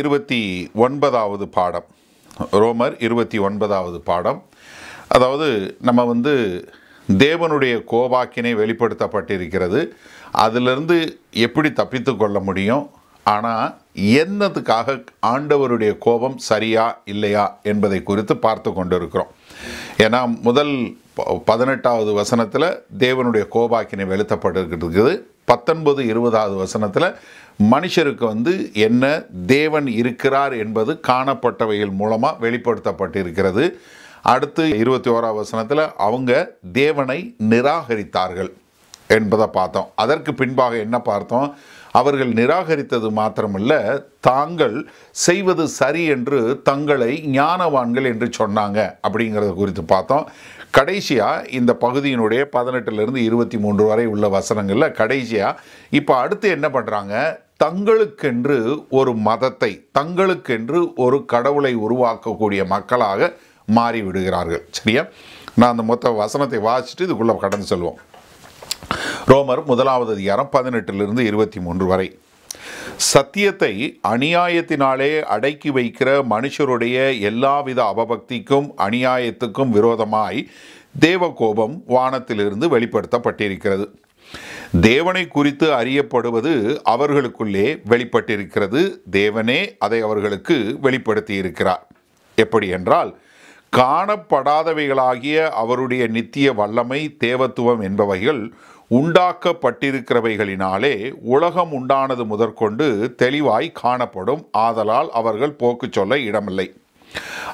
இருபத்தி ஒன்பதாவது பாடம் ரோமர் இருபத்தி ஒன்பதாவது பாடம் அதாவது நம்ம வந்து தேவனுடைய கோபாக்கினை வெளிப்படுத்தப்பட்டிருக்கிறது அதிலிருந்து எப்படி தப்பித்து கொள்ள முடியும் ஆனால் என்னதுக்காக ஆண்டவருடைய கோபம் சரியா இல்லையா என்பதை குறித்து பார்த்து கொண்டிருக்கிறோம் ஏன்னா முதல் பதினெட்டாவது வசனத்தில் தேவனுடைய கோபாக்கினை வெளுத்தப்பட்டிருக்கிறது பத்தொன்பது இருபதாவது வசனத்தில் மனுஷருக்கு வந்து என்ன தேவன் இருக்கிறார் என்பது காணப்பட்டவைகள் மூலமாக வெளிப்படுத்தப்பட்டிருக்கிறது அடுத்து இருபத்தி ஓரா வசனத்தில் அவங்க தேவனை நிராகரித்தார்கள் என்பதை பார்த்தோம் அதற்கு பின்பாக என்ன பார்த்தோம் அவர்கள் நிராகரித்தது மாத்திரமல்ல தாங்கள் செய்வது சரி என்று தங்களை ஞானவான்கள் என்று சொன்னாங்க அப்படிங்கிறத குறித்து பார்த்தோம் கடைசியாக இந்த பகுதியினுடைய பதினெட்டுலேருந்து இருபத்தி மூன்று வரை உள்ள வசனங்களில் கடைசியாக இப்போ அடுத்து என்ன பண்ணுறாங்க தங்களுக்கென்று ஒரு மதத்தை தங்களுக்கென்று ஒரு கடவுளை உருவாக்கக்கூடிய மக்களாக மாறிவிடுகிறார்கள் சரியா நான் அந்த மொத்த வசனத்தை வாசிச்சுட்டு இதுக்குள்ளே கடந்து செல்வோம் ரோமர் முதலாவது அதிகாரம் பதினெட்டிலிருந்து இருபத்தி மூன்று வரை சத்தியத்தை அநியாயத்தினாலே அடக்கி வைக்கிற மனுஷருடைய எல்லாவித அபபக்திக்கும் அநியாயத்துக்கும் விரோதமாய் தேவகோபம் வானத்திலிருந்து வெளிப்படுத்தப்பட்டிருக்கிறது தேவனை குறித்து அறியப்படுவது அவர்களுக்குள்ளே வெளிப்பட்டிருக்கிறது தேவனே அதை அவர்களுக்கு வெளிப்படுத்தி இருக்கிறார் எப்படி என்றால் காணப்படாதவைகளாகிய அவருடைய நித்திய வல்லமை தேவத்துவம் என்பவைகள் உண்டாக்கப்பட்டிருக்கிறவைகளினாலே உலகம் உண்டானது முதற்கொண்டு தெளிவாய் காணப்படும் ஆதலால் அவர்கள் போக்கு சொல்ல இடமில்லை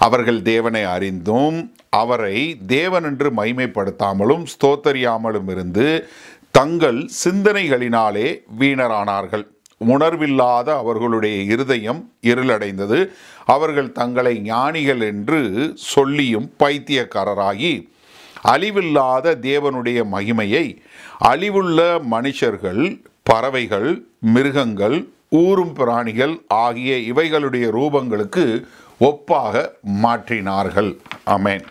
அவர்கள் தேவனை அறிந்தும் அவரை தேவன் என்று மைமைப்படுத்தாமலும் ஸ்தோத்தரியாமலும் இருந்து தங்கள் சிந்தனைகளினாலே வீணரானார்கள் உணர்வில்லாத அவர்களுடைய இருதயம் இருளடைந்தது அவர்கள் தங்களை ஞானிகள் என்று சொல்லியும் பைத்தியக்காரராகி அழிவில்லாத தேவனுடைய மகிமையை அழிவுள்ள மனுஷர்கள் பறவைகள் மிருகங்கள் ஊரும் பிராணிகள் ஆகிய இவைகளுடைய ரூபங்களுக்கு ஒப்பாக மாற்றினார்கள் அமேன்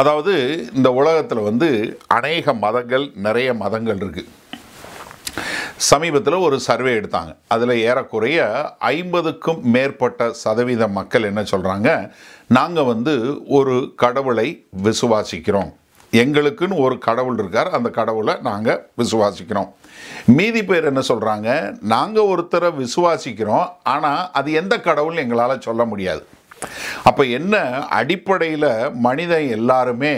அதாவது இந்த உலகத்தில் வந்து அநேக மதங்கள் நிறைய மதங்கள் இருக்குது சமீபத்தில் ஒரு சர்வே எடுத்தாங்க அதில் ஏறக்குறைய ஐம்பதுக்கும் மேற்பட்ட சதவீத மக்கள் என்ன சொல்கிறாங்க நாங்கள் வந்து ஒரு கடவுளை விசுவாசிக்கிறோம் எங்களுக்குன்னு ஒரு கடவுள் இருக்கார் அந்த கடவுளை நாங்கள் விசுவாசிக்கிறோம் மீதி பேர் என்ன சொல்கிறாங்க நாங்கள் ஒருத்தரை விசுவாசிக்கிறோம் ஆனால் அது எந்த கடவுள் எங்களால் சொல்ல முடியாது அப்போ என்ன அடிப்படையில் மனிதன் எல்லாருமே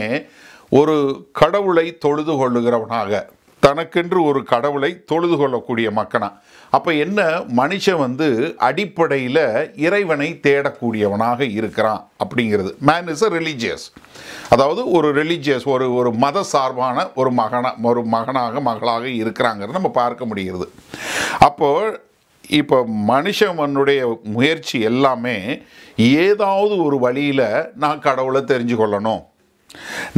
ஒரு கடவுளை தொழுது கொள்ளுகிறவனாக தனக்கென்று ஒரு கடவுளை தொழுது கொள்ளக்கூடிய மக்கனாக அப்போ என்ன மனுஷன் வந்து அடிப்படையில் இறைவனை தேடக்கூடியவனாக இருக்கிறான் அப்படிங்கிறது மேன் இஸ் அ ரிலீஜியஸ் அதாவது ஒரு ரிலீஜியஸ் ஒரு ஒரு மத சார்பான ஒரு மகனாக ஒரு மகனாக மகளாக இருக்கிறாங்கிறது நம்ம பார்க்க முடிகிறது அப்போது இப்போ மனுஷனுடைய முயற்சி எல்லாமே ஏதாவது ஒரு வழியில் நான் கடவுளை தெரிஞ்சு கொள்ளணும்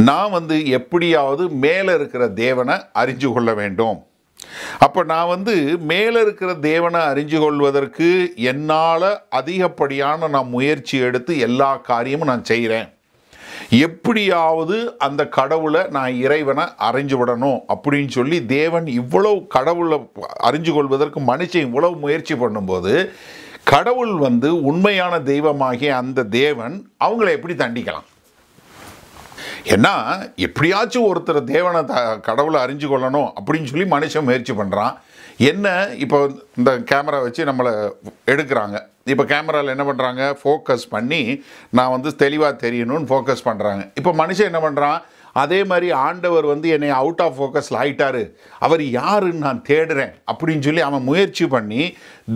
நான் வந்து எப்படியாவது மேலே இருக்கிற தேவனை அறிஞ்சு கொள்ள வேண்டும் அப்போ நான் வந்து மேலே இருக்கிற தேவனை அறிஞ்சு கொள்வதற்கு என்னால் அதிகப்படியான நான் முயற்சி எடுத்து எல்லா காரியமும் நான் செய்கிறேன் எப்படியாவது அந்த கடவுளை நான் இறைவனை அறிஞ்சு விடணும் அப்படின்னு சொல்லி தேவன் இவ்வளவு கடவுளை அறிஞ்சு கொள்வதற்கு மனுஷன் இவ்வளவு முயற்சி பண்ணும்போது கடவுள் வந்து உண்மையான தெய்வமாகிய அந்த தேவன் அவங்கள எப்படி தண்டிக்கலாம் ஏன்னா எப்படியாச்சும் ஒருத்தர் தேவனை த கடவுளை அறிஞ்சு கொள்ளணும் அப்படின்னு சொல்லி மனுஷன் முயற்சி பண்ணுறான் என்ன இப்போ இந்த கேமரா வச்சு நம்மளை எடுக்கிறாங்க இப்போ கேமராவில் என்ன பண்ணுறாங்க ஃபோக்கஸ் பண்ணி நான் வந்து தெளிவாக தெரியணும்னு ஃபோக்கஸ் பண்ணுறாங்க இப்போ மனுஷன் என்ன பண்ணுறான் அதே மாதிரி ஆண்டவர் வந்து என்னை அவுட் ஆஃப் ஃபோக்கஸில் ஆகிட்டார் அவர் யாருன்னு நான் தேடுறேன் அப்படின்னு சொல்லி அவன் முயற்சி பண்ணி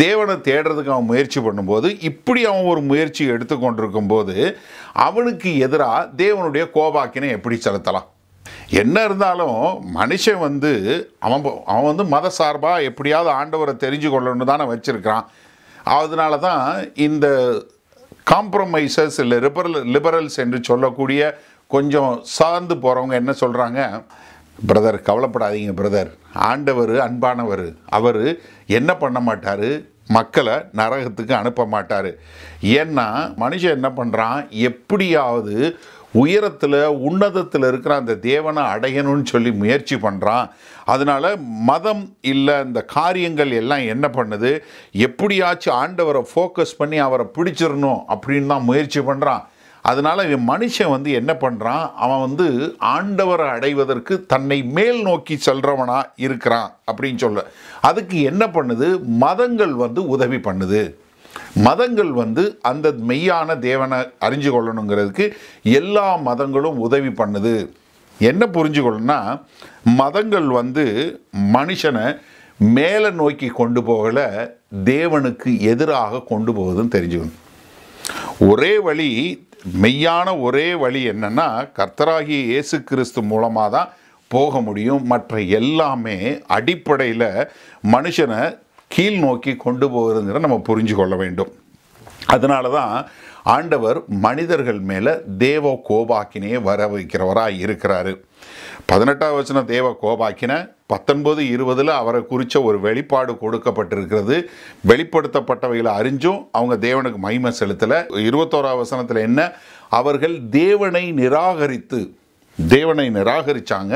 தேவனை தேடுறதுக்கு அவன் முயற்சி பண்ணும்போது இப்படி அவன் ஒரு முயற்சி எடுத்துக்கொண்டிருக்கும்போது போது அவனுக்கு எதிராக தேவனுடைய கோபாக்கினை எப்படி செலுத்தலாம் என்ன இருந்தாலும் மனுஷன் வந்து அவன் அவன் வந்து மத சார்பாக எப்படியாவது ஆண்டவரை தெரிஞ்சு கொள்ளணும்னு தானே வச்சுருக்கிறான் அதனால தான் இந்த காம்ப்ரமைசஸ் இல்லை லிபரல் லிபரல்ஸ் என்று சொல்லக்கூடிய கொஞ்சம் சார்ந்து போகிறவங்க என்ன சொல்கிறாங்க பிரதர் கவலைப்படாதீங்க பிரதர் ஆண்டவர் அன்பானவர் அவர் என்ன பண்ண மாட்டார் மக்களை நரகத்துக்கு அனுப்ப மாட்டார் ஏன்னா மனுஷன் என்ன பண்ணுறான் எப்படியாவது உயரத்தில் உன்னதத்தில் இருக்கிற அந்த தேவனை அடையணும்னு சொல்லி முயற்சி பண்ணுறான் அதனால் மதம் இல்லை இந்த காரியங்கள் எல்லாம் என்ன பண்ணுது எப்படியாச்சும் ஆண்டவரை ஃபோக்கஸ் பண்ணி அவரை பிடிச்சிடணும் அப்படின்னு தான் முயற்சி பண்ணுறான் அதனால் இவன் மனுஷன் வந்து என்ன பண்ணுறான் அவன் வந்து ஆண்டவரை அடைவதற்கு தன்னை மேல் நோக்கி செல்கிறவனாக இருக்கிறான் அப்படின்னு சொல்ல அதுக்கு என்ன பண்ணுது மதங்கள் வந்து உதவி பண்ணுது மதங்கள் வந்து அந்த மெய்யான தேவனை அறிஞ்சு கொள்ளணுங்கிறதுக்கு எல்லா மதங்களும் உதவி பண்ணுது என்ன புரிஞ்சுக்கொள்ளுன்னா மதங்கள் வந்து மனுஷனை மேலே நோக்கி கொண்டு போகலை தேவனுக்கு எதிராக கொண்டு போகுதுன்னு தெரிஞ்சுக்கணும் ஒரே வழி மெய்யான ஒரே வழி என்னென்னா கர்த்தராகிய இயேசு கிறிஸ்து மூலமாக தான் போக முடியும் மற்ற எல்லாமே அடிப்படையில் மனுஷனை கீழ் நோக்கி கொண்டு போகிறதுங்கிற நம்ம புரிஞ்சு கொள்ள வேண்டும் அதனால தான் ஆண்டவர் மனிதர்கள் மேலே தேவ கோபாக்கினே வர வைக்கிறவராக இருக்கிறாரு பதினெட்டாம் வச்சன தேவ கோபாக்கின பத்தொன்பது இருபதில் அவரை குறித்த ஒரு வெளிப்பாடு கொடுக்கப்பட்டிருக்கிறது வெளிப்படுத்தப்பட்டவைகளை அறிஞ்சும் அவங்க தேவனுக்கு மகிமை செலுத்தலை இருபத்தோரா வசனத்தில் என்ன அவர்கள் தேவனை நிராகரித்து தேவனை நிராகரித்தாங்க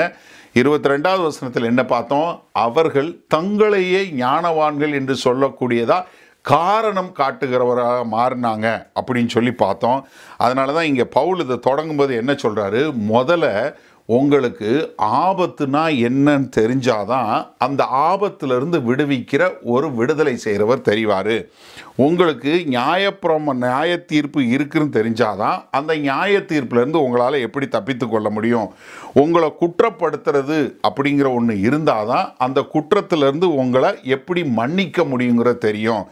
இருபத்தி ரெண்டாவது வசனத்தில் என்ன பார்த்தோம் அவர்கள் தங்களையே ஞானவான்கள் என்று சொல்லக்கூடியதா காரணம் காட்டுகிறவராக மாறினாங்க அப்படின்னு சொல்லி பார்த்தோம் அதனால தான் இங்கே பவுல் இதை தொடங்கும்போது என்ன சொல்கிறாரு முதல்ல உங்களுக்கு ஆபத்துனா என்னன்னு தெரிஞ்சாதான் அந்த ஆபத்திலிருந்து விடுவிக்கிற ஒரு விடுதலை செய்கிறவர் தெரிவார் உங்களுக்கு நியாயப்பிரம நியாய தீர்ப்பு இருக்குன்னு தெரிஞ்சாதான் அந்த நியாய தீர்ப்புலேருந்து உங்களால் எப்படி தப்பித்து கொள்ள முடியும் உங்களை குற்றப்படுத்துறது அப்படிங்கிற ஒன்று இருந்தால் தான் அந்த குற்றத்திலேருந்து உங்களை எப்படி மன்னிக்க முடியுங்கிறது தெரியும்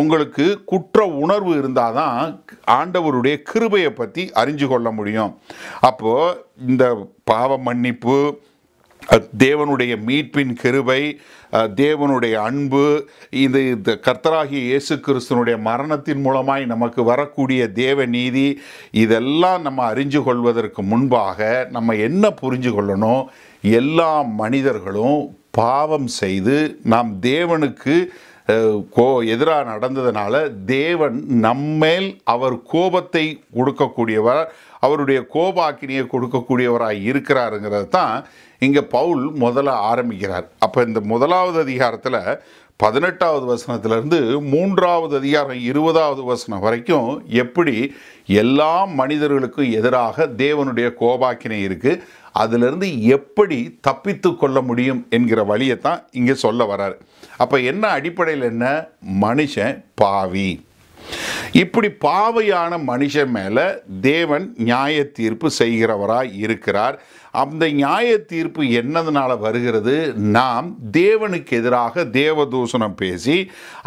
உங்களுக்கு குற்ற உணர்வு இருந்தால் தான் ஆண்டவருடைய கிருபையை பற்றி அறிஞ்சு கொள்ள முடியும் அப்போது இந்த பாவ மன்னிப்பு தேவனுடைய மீட்பின் கிருபை தேவனுடைய அன்பு இந்த இந்த கர்த்தராகிய இயேசு கிறிஸ்தனுடைய மரணத்தின் மூலமாய் நமக்கு வரக்கூடிய தேவ நீதி இதெல்லாம் நம்ம அறிஞ்சு கொள்வதற்கு முன்பாக நம்ம என்ன புரிஞ்சு கொள்ளணும் எல்லா மனிதர்களும் பாவம் செய்து நாம் தேவனுக்கு கோ எதிராக நடந்ததுனால தேவன் நம்மேல் அவர் கோபத்தை கொடுக்கக்கூடியவர் அவருடைய கோபாக்கினியை கொடுக்கக்கூடியவராக இருக்கிறாருங்கிறது தான் இங்கே பவுல் முதல்ல ஆரம்பிக்கிறார் அப்போ இந்த முதலாவது அதிகாரத்தில் பதினெட்டாவது வசனத்திலேருந்து மூன்றாவது அதிகாரம் இருபதாவது வசனம் வரைக்கும் எப்படி எல்லா மனிதர்களுக்கும் எதிராக தேவனுடைய கோபாக்கினை இருக்குது அதிலிருந்து எப்படி தப்பித்து கொள்ள முடியும் என்கிற வழியை தான் இங்கே சொல்ல வர்றார் அப்போ என்ன அடிப்படையில் என்ன மனுஷன் பாவி இப்படி பாவையான மனுஷன் மேலே தேவன் நியாய தீர்ப்பு செய்கிறவராக இருக்கிறார் அந்த நியாய தீர்ப்பு என்னதுனால வருகிறது நாம் தேவனுக்கு எதிராக தூஷணம் பேசி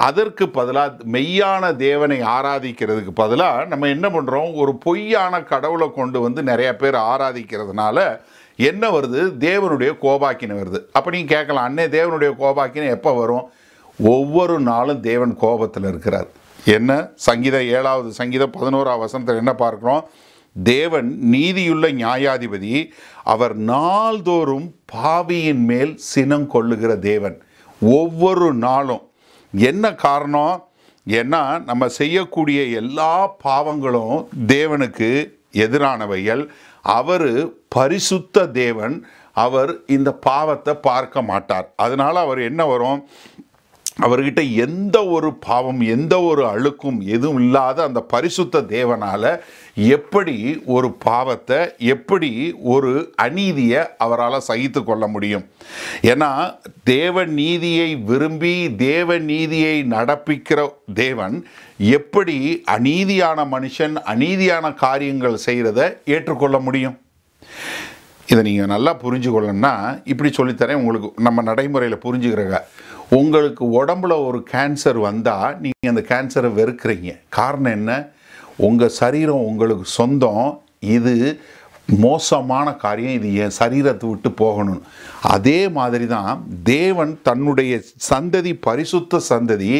அதற்கு பதிலாக மெய்யான தேவனை ஆராதிக்கிறதுக்கு பதிலாக நம்ம என்ன பண்ணுறோம் ஒரு பொய்யான கடவுளை கொண்டு வந்து நிறையா பேர் ஆராதிக்கிறதுனால என்ன வருது தேவனுடைய கோபாக்கினு வருது அப்போ கேட்கலாம் அண்ணே தேவனுடைய கோபாக்கினு எப்போ வரும் ஒவ்வொரு நாளும் தேவன் கோபத்தில் இருக்கிறார் என்ன சங்கீதம் ஏழாவது சங்கீதம் பதினோராவது வசனத்தில் என்ன பார்க்குறோம் தேவன் நீதியுள்ள நியாயாதிபதி அவர் நாள்தோறும் பாவியின் மேல் சினம் கொள்ளுகிற தேவன் ஒவ்வொரு நாளும் என்ன காரணம் ஏன்னா நம்ம செய்யக்கூடிய எல்லா பாவங்களும் தேவனுக்கு எதிரானவைகள் அவர் பரிசுத்த தேவன் அவர் இந்த பாவத்தை பார்க்க மாட்டார் அதனால் அவர் என்ன வரும் அவர்கிட்ட எந்த ஒரு பாவம் எந்த ஒரு அழுக்கும் எதுவும் இல்லாத அந்த பரிசுத்த தேவனால் எப்படி ஒரு பாவத்தை எப்படி ஒரு அநீதியை அவரால் சகித்து கொள்ள முடியும் ஏன்னா தேவ நீதியை விரும்பி தேவ நீதியை நடப்பிக்கிற தேவன் எப்படி அநீதியான மனுஷன் அநீதியான காரியங்கள் செய்கிறத ஏற்றுக்கொள்ள முடியும் இதை நீங்கள் நல்லா புரிஞ்சுக்கொள்ளணும்னா இப்படி சொல்லித்தரேன் உங்களுக்கு நம்ம நடைமுறையில் புரிஞ்சுக்கிறங்க உங்களுக்கு உடம்புல ஒரு கேன்சர் வந்தால் நீங்கள் அந்த கேன்சரை வெறுக்கிறீங்க காரணம் என்ன உங்கள் சரீரம் உங்களுக்கு சொந்தம் இது மோசமான காரியம் இது என் சரீரத்தை விட்டு போகணும் அதே மாதிரி தான் தேவன் தன்னுடைய சந்ததி பரிசுத்த சந்ததி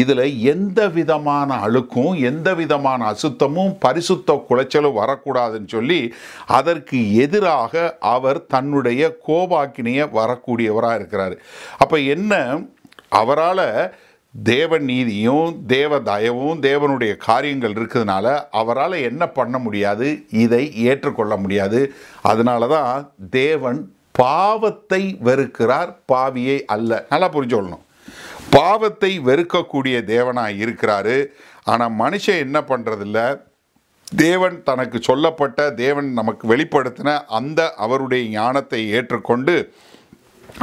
இதில் எந்த விதமான அழுக்கும் எந்த விதமான அசுத்தமும் பரிசுத்த குலைச்சலும் வரக்கூடாதுன்னு சொல்லி அதற்கு எதிராக அவர் தன்னுடைய கோபாக்கினியை வரக்கூடியவராக இருக்கிறார் அப்போ என்ன அவரால் தேவ நீதியும் தேவ தயவும் தேவனுடைய காரியங்கள் இருக்கிறதுனால அவரால் என்ன பண்ண முடியாது இதை ஏற்றுக்கொள்ள முடியாது அதனால தான் தேவன் பாவத்தை வெறுக்கிறார் பாவியை அல்ல நல்லா சொல்லணும் பாவத்தை வெறுக்கக்கூடிய தேவனாக இருக்கிறாரு ஆனால் மனுஷன் என்ன பண்ணுறதில்ல தேவன் தனக்கு சொல்லப்பட்ட தேவன் நமக்கு வெளிப்படுத்தின அந்த அவருடைய ஞானத்தை ஏற்றுக்கொண்டு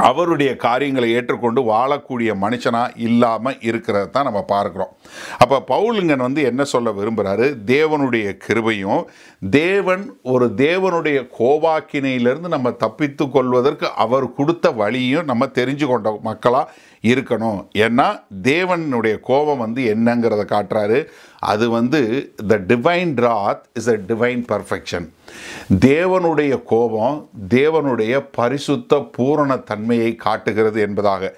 அவருடைய காரியங்களை ஏற்றுக்கொண்டு வாழக்கூடிய மனுஷனாக இல்லாமல் இருக்கிறத தான் நம்ம பார்க்குறோம் அப்போ பவுலுங்கன் வந்து என்ன சொல்ல விரும்புகிறாரு தேவனுடைய கிருபையும் தேவன் ஒரு தேவனுடைய கோபாக்கினையிலிருந்து நம்ம தப்பித்து கொள்வதற்கு அவர் கொடுத்த வழியும் நம்ம தெரிஞ்சு கொண்ட மக்களாக இருக்கணும் ஏன்னா தேவனுடைய கோபம் வந்து என்னங்கிறத காட்டுறாரு அது வந்து the divine wrath is a divine perfection தேவனுடைய கோபம் தேவனுடைய பரிசுத்த பூரண தன்மையை காட்டுகிறது என்பதாக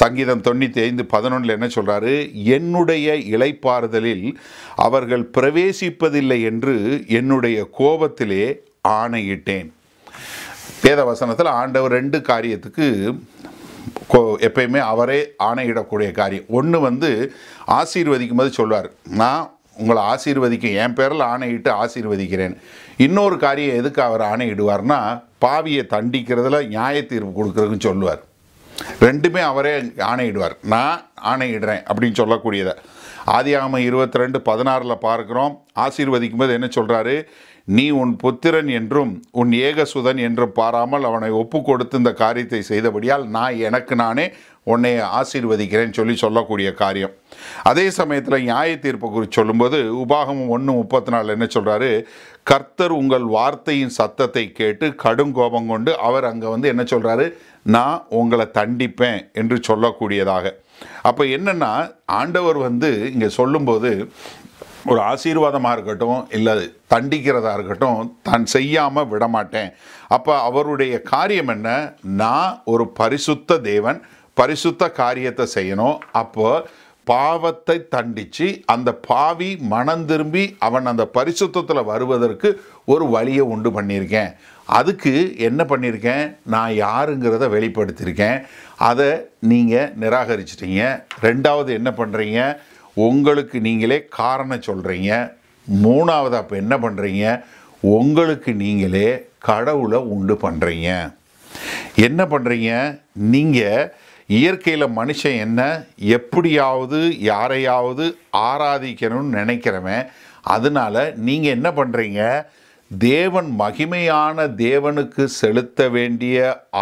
சங்கீதம் தொண்ணூற்றி ஐந்து பதினொன்றில் என்ன சொல்கிறாரு என்னுடைய இலைப்பாறுதலில் அவர்கள் பிரவேசிப்பதில்லை என்று என்னுடைய கோபத்திலே ஆணையிட்டேன் வேத வசனத்தில் ஆண்டவர் ரெண்டு காரியத்துக்கு எப்பயுமே அவரே ஆணையிடக்கூடிய காரியம் ஒன்று வந்து ஆசீர்வதிக்கும் போது சொல்வார் நான் உங்களை ஆசீர்வதிக்க என் பேரில் ஆணையிட்டு ஆசீர்வதிக்கிறேன் இன்னொரு காரியம் எதுக்கு அவர் ஆணையிடுவார்னா பாவியை தண்டிக்கிறதுல நியாய தீர்ப்பு கொடுக்குறதுன்னு சொல்லுவார் ரெண்டுமே அவரே ஆணையிடுவார் நான் ஆணையிடுறேன் அப்படின்னு சொல்லக்கூடியதை ஆமை இருபத்தி ரெண்டு பதினாறில் பார்க்குறோம் ஆசீர்வதிக்கும் போது என்ன சொல்கிறாரு நீ உன் புத்திரன் என்றும் உன் ஏகசுதன் என்றும் பாராமல் அவனை ஒப்பு கொடுத்து இந்த காரியத்தை செய்தபடியால் நான் எனக்கு நானே உன்னை ஆசீர்வதிக்கிறேன்னு சொல்லி சொல்லக்கூடிய காரியம் அதே சமயத்தில் நியாய தீர்ப்பு குறித்து சொல்லும்போது உபாகமும் ஒன்று முப்பத்தி நாலு என்ன சொல்கிறாரு கர்த்தர் உங்கள் வார்த்தையின் சத்தத்தை கேட்டு கடும் கோபம் கொண்டு அவர் அங்கே வந்து என்ன சொல்கிறாரு நான் உங்களை தண்டிப்பேன் என்று சொல்லக்கூடியதாக அப்போ என்னென்னா ஆண்டவர் வந்து இங்கே சொல்லும்போது ஒரு ஆசீர்வாதமாக இருக்கட்டும் இல்லை தண்டிக்கிறதா இருக்கட்டும் தான் செய்யாமல் விடமாட்டேன் அப்போ அவருடைய காரியம் என்ன நான் ஒரு பரிசுத்த தேவன் பரிசுத்த காரியத்தை செய்யணும் அப்போ பாவத்தை தண்டித்து அந்த பாவி மனம் திரும்பி அவன் அந்த பரிசுத்தத்தில் வருவதற்கு ஒரு வழியை உண்டு பண்ணியிருக்கேன் அதுக்கு என்ன பண்ணியிருக்கேன் நான் யாருங்கிறத வெளிப்படுத்தியிருக்கேன் அதை நீங்கள் நிராகரிச்சிட்டீங்க ரெண்டாவது என்ன பண்ணுறீங்க உங்களுக்கு நீங்களே காரணம் சொல்கிறீங்க மூணாவது அப்போ என்ன பண்ணுறீங்க உங்களுக்கு நீங்களே கடவுளை உண்டு பண்ணுறீங்க என்ன பண்ணுறீங்க நீங்கள் இயற்கையில் மனுஷன் என்ன எப்படியாவது யாரையாவது ஆராதிக்கணும்னு நினைக்கிறவன் அதனால் நீங்கள் என்ன பண்ணுறீங்க தேவன் மகிமையான தேவனுக்கு செலுத்த வேண்டிய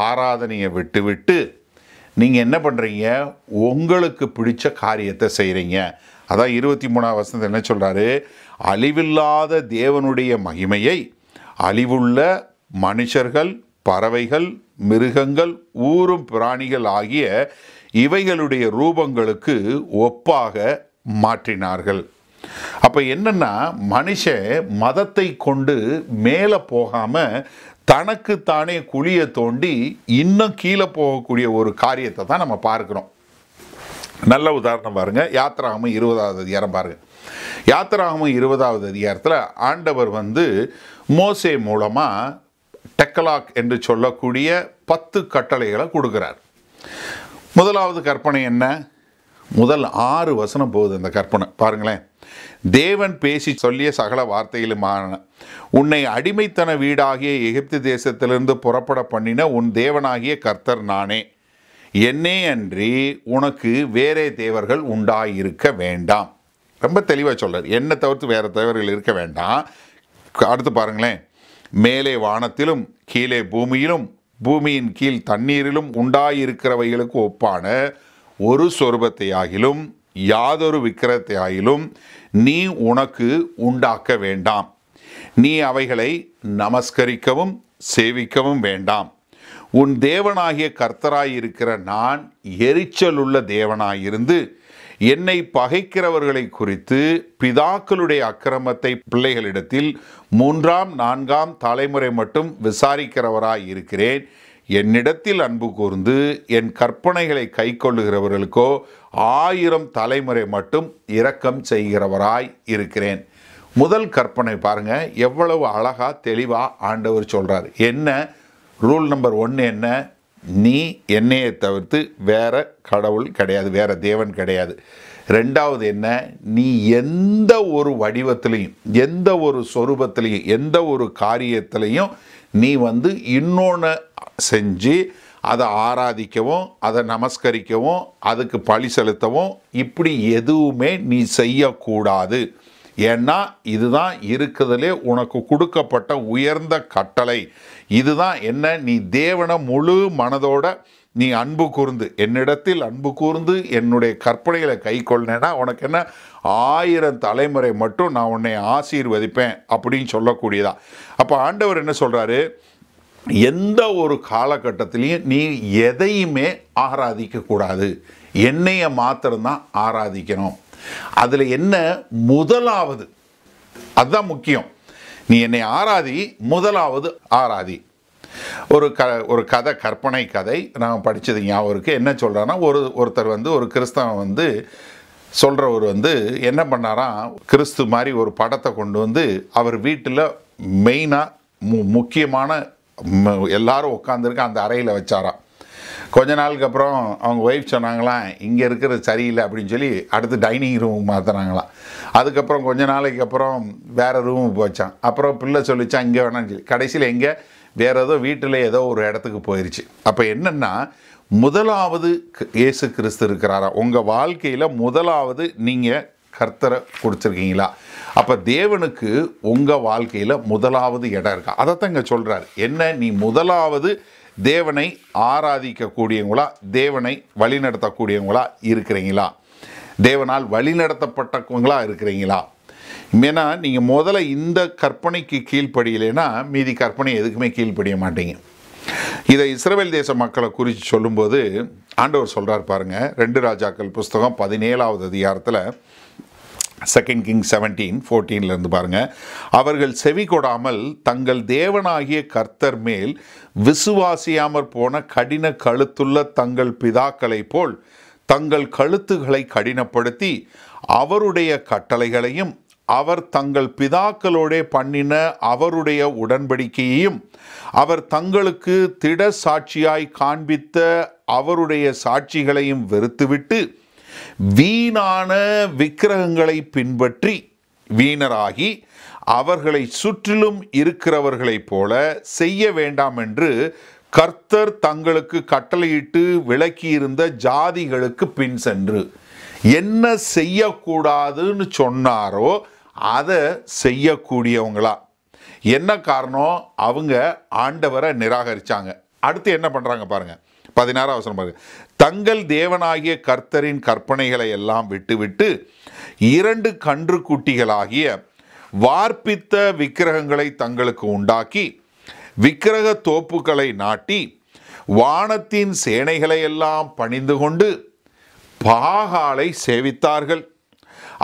ஆராதனையை விட்டுவிட்டு நீங்கள் என்ன பண்ணுறீங்க உங்களுக்கு பிடிச்ச காரியத்தை செய்கிறீங்க அதான் இருபத்தி மூணாவது வசனத்தை என்ன சொல்கிறாரு அழிவில்லாத தேவனுடைய மகிமையை அழிவுள்ள மனுஷர்கள் பறவைகள் மிருகங்கள் ஊரும் பிராணிகள் ஆகிய இவைகளுடைய ரூபங்களுக்கு ஒப்பாக மாற்றினார்கள் அப்போ என்னென்னா மனுஷன் மதத்தை கொண்டு மேலே போகாமல் தனக்குத்தானே குழியை தோண்டி இன்னும் கீழே போகக்கூடிய ஒரு காரியத்தை தான் நம்ம பார்க்குறோம் நல்ல உதாரணம் பாருங்கள் யாத்திராகமும் இருபதாவது அதிகாரம் பாருங்கள் யாத்திராகமும் இருபதாவது அதிகாரத்தில் ஆண்டவர் வந்து மோசே மூலமாக டெக்கலாக் என்று சொல்லக்கூடிய பத்து கட்டளைகளை கொடுக்குறார் முதலாவது கற்பனை என்ன முதல் ஆறு வசனம் போகுது அந்த கற்பனை பாருங்களேன் தேவன் பேசி சொல்லிய சகல வார்த்தையிலுமான உன்னை அடிமைத்தன வீடாகிய எகிப்து தேசத்திலிருந்து புறப்பட பண்ணின உன் தேவனாகிய கர்த்தர் நானே என்னே அன்றி உனக்கு வேறே தேவர்கள் உண்டாயிருக்க வேண்டாம் ரொம்ப தெளிவாக சொல்கிறார் என்னை தவிர்த்து வேறு தேவர்கள் இருக்க வேண்டாம் அடுத்து பாருங்களேன் மேலே வானத்திலும் கீழே பூமியிலும் பூமியின் கீழ் தண்ணீரிலும் உண்டாயிருக்கிறவைகளுக்கு ஒப்பான ஒரு சொருபத்தையாகிலும் யாதொரு விக்கிரத்தையாயிலும் நீ உனக்கு உண்டாக்க வேண்டாம் நீ அவைகளை நமஸ்கரிக்கவும் சேவிக்கவும் வேண்டாம் உன் தேவனாகிய கர்த்தராயிருக்கிற நான் எரிச்சலுள்ள தேவனாயிருந்து என்னை பகைக்கிறவர்களை குறித்து பிதாக்களுடைய அக்கிரமத்தை பிள்ளைகளிடத்தில் மூன்றாம் நான்காம் தலைமுறை மட்டும் விசாரிக்கிறவராயிருக்கிறேன் இருக்கிறேன் என்னிடத்தில் அன்பு கூர்ந்து என் கற்பனைகளை கை கொள்ளுகிறவர்களுக்கோ ஆயிரம் தலைமுறை மட்டும் இரக்கம் செய்கிறவராய் இருக்கிறேன் முதல் கற்பனை பாருங்கள் எவ்வளவு அழகாக தெளிவாக ஆண்டவர் சொல்கிறார் என்ன ரூல் நம்பர் ஒன்று என்ன நீ என்னையை தவிர்த்து வேற கடவுள் கிடையாது வேற தேவன் கிடையாது ரெண்டாவது என்ன நீ எந்த ஒரு வடிவத்திலையும் எந்த ஒரு சொரூபத்திலையும் எந்த ஒரு காரியத்திலையும் நீ வந்து இன்னொன்று செஞ்சு அதை ஆராதிக்கவும் அதை நமஸ்கரிக்கவும் அதுக்கு பழி செலுத்தவும் இப்படி எதுவுமே நீ செய்யக்கூடாது ஏன்னா இதுதான் இருக்குதலே உனக்கு கொடுக்கப்பட்ட உயர்ந்த கட்டளை இதுதான் என்ன நீ தேவனை முழு மனதோட நீ அன்பு கூர்ந்து என்னிடத்தில் அன்பு கூர்ந்து என்னுடைய கற்பனைகளை கை கொள்ளனா உனக்கு என்ன ஆயிரம் தலைமுறை மட்டும் நான் உன்னை ஆசீர்வதிப்பேன் அப்படின்னு சொல்லக்கூடியதா அப்போ ஆண்டவர் என்ன சொல்கிறாரு எந்த ஒரு காலகட்டத்திலையும் நீ எதையுமே ஆராதிக்கக்கூடாது என்னையை மாத்திரம்தான் ஆராதிக்கணும் அதில் என்ன முதலாவது அதுதான் முக்கியம் நீ என்னை ஆராதி முதலாவது ஆராதி ஒரு க ஒரு கதை கற்பனை கதை நான் படித்தது ஞாபகம் என்ன சொல்கிறான்னா ஒரு ஒருத்தர் வந்து ஒரு கிறிஸ்தவன் வந்து சொல்கிறவர் வந்து என்ன பண்ணாராம் கிறிஸ்து மாதிரி ஒரு படத்தை கொண்டு வந்து அவர் வீட்டில் மெயினாக மு முக்கியமான எல்லாரும் உட்காந்துருக்க அந்த அறையில் வச்சாராம் கொஞ்ச நாளுக்கு அப்புறம் அவங்க ஒய்ஃப் சொன்னாங்களாம் இங்கே இருக்கிறது சரியில்லை அப்படின்னு சொல்லி அடுத்து டைனிங் ரூம் மாற்றினாங்களாம் அதுக்கப்புறம் கொஞ்ச நாளைக்கு அப்புறம் வேறு ரூமுக்கு போச்சான் அப்புறம் பிள்ளை சொல்லிச்சான் இங்கே வேணாம்னு சொல்லி கடைசியில் எங்கே வேறு ஏதோ வீட்டில் ஏதோ ஒரு இடத்துக்கு போயிடுச்சு அப்போ என்னென்னா முதலாவது இயேசு கிறிஸ்து இருக்கிறாரா உங்கள் வாழ்க்கையில் முதலாவது நீங்கள் கர்த்தரை கொடுத்துருக்கீங்களா அப்போ தேவனுக்கு உங்கள் வாழ்க்கையில் முதலாவது இடம் இருக்கா அதைத்தான் இங்கே சொல்கிறார் என்ன நீ முதலாவது தேவனை ஆராதிக்கக்கூடியவங்களா தேவனை வழிநடத்தக்கூடியவங்களா இருக்கிறீங்களா தேவனால் வழிநடத்தப்பட்டவங்களா இருக்கிறீங்களா ஏன்னா நீங்கள் முதல்ல இந்த கற்பனைக்கு கீழ்ப்படியலைன்னா மீதி கற்பனை எதுக்குமே கீழ்ப்படிய மாட்டீங்க இதை இஸ்ரேல் தேச மக்களை குறித்து சொல்லும்போது ஆண்டவர் சொல்கிறார் பாருங்கள் ரெண்டு ராஜாக்கள் புஸ்தகம் பதினேழாவது அதிகாரத்தில் செகண்ட் கிங் செவன்டீன் ஃபோர்டீன்லேருந்து பாருங்கள் அவர்கள் செவி கொடாமல் தங்கள் தேவனாகிய கர்த்தர் மேல் விசுவாசியாமற் போன கடின கழுத்துள்ள தங்கள் பிதாக்களைப் போல் தங்கள் கழுத்துகளை கடினப்படுத்தி அவருடைய கட்டளைகளையும் அவர் தங்கள் பிதாக்களோடே பண்ணின அவருடைய உடன்படிக்கையையும் அவர் தங்களுக்கு திட சாட்சியாய் காண்பித்த அவருடைய சாட்சிகளையும் வெறுத்துவிட்டு வீணான விக்கிரகங்களை பின்பற்றி வீணராகி அவர்களை சுற்றிலும் இருக்கிறவர்களைப் போல செய்ய வேண்டாம் என்று கர்த்தர் தங்களுக்கு கட்டளையிட்டு விளக்கியிருந்த ஜாதிகளுக்கு பின் சென்று என்ன செய்யக்கூடாதுன்னு சொன்னாரோ அதை செய்யக்கூடியவங்களா என்ன காரணம் அவங்க ஆண்டவரை நிராகரித்தாங்க அடுத்து என்ன பண்ணுறாங்க பாருங்கள் பதினாறு அவசரம் பாருங்கள் தங்கள் தேவனாகிய கர்த்தரின் கற்பனைகளை எல்லாம் விட்டுவிட்டு இரண்டு கன்று குட்டிகளாகிய வார்ப்பித்த விக்கிரகங்களை தங்களுக்கு உண்டாக்கி விக்கிரக தோப்புகளை நாட்டி வானத்தின் சேனைகளை எல்லாம் பணிந்து கொண்டு பாகாலை சேவித்தார்கள்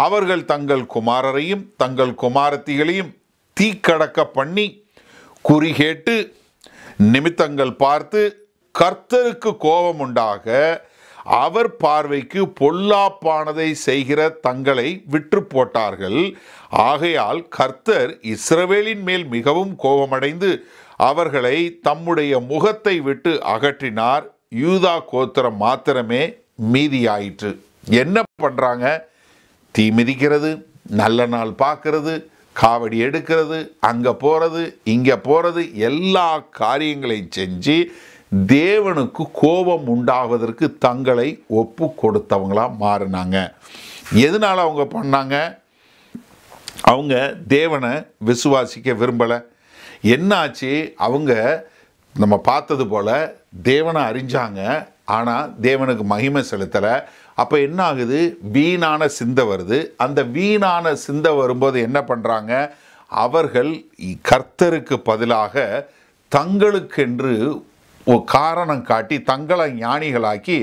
அவர்கள் தங்கள் குமாரரையும் தங்கள் குமாரத்திகளையும் தீக்கடக்க பண்ணி குறிகேட்டு நிமித்தங்கள் பார்த்து கர்த்தருக்கு கோபம் உண்டாக அவர் பார்வைக்கு பொல்லாப்பானதை செய்கிற தங்களை விற்று போட்டார்கள் ஆகையால் கர்த்தர் இஸ்ரவேலின் மேல் மிகவும் கோபமடைந்து அவர்களை தம்முடைய முகத்தை விட்டு அகற்றினார் யூதா கோத்திரம் மாத்திரமே மீதியாயிற்று என்ன பண்ணுறாங்க தீ மிதிக்கிறது நல்ல நாள் பார்க்கறது காவடி எடுக்கிறது அங்கே போகிறது இங்கே போகிறது எல்லா காரியங்களையும் செஞ்சு தேவனுக்கு கோபம் உண்டாவதற்கு தங்களை ஒப்பு கொடுத்தவங்களாக மாறினாங்க எதனால் அவங்க பண்ணாங்க அவங்க தேவனை விசுவாசிக்க விரும்பலை என்னாச்சு அவங்க நம்ம பார்த்தது போல் தேவனை அறிஞ்சாங்க ஆனால் தேவனுக்கு மகிமை செலுத்தலை அப்போ என்ன ஆகுது வீணான சிந்தை வருது அந்த வீணான சிந்தை வரும்போது என்ன பண்ணுறாங்க அவர்கள் கர்த்தருக்கு பதிலாக தங்களுக்கென்று காரணம் காட்டி தங்களை ஞானிகளாக்கி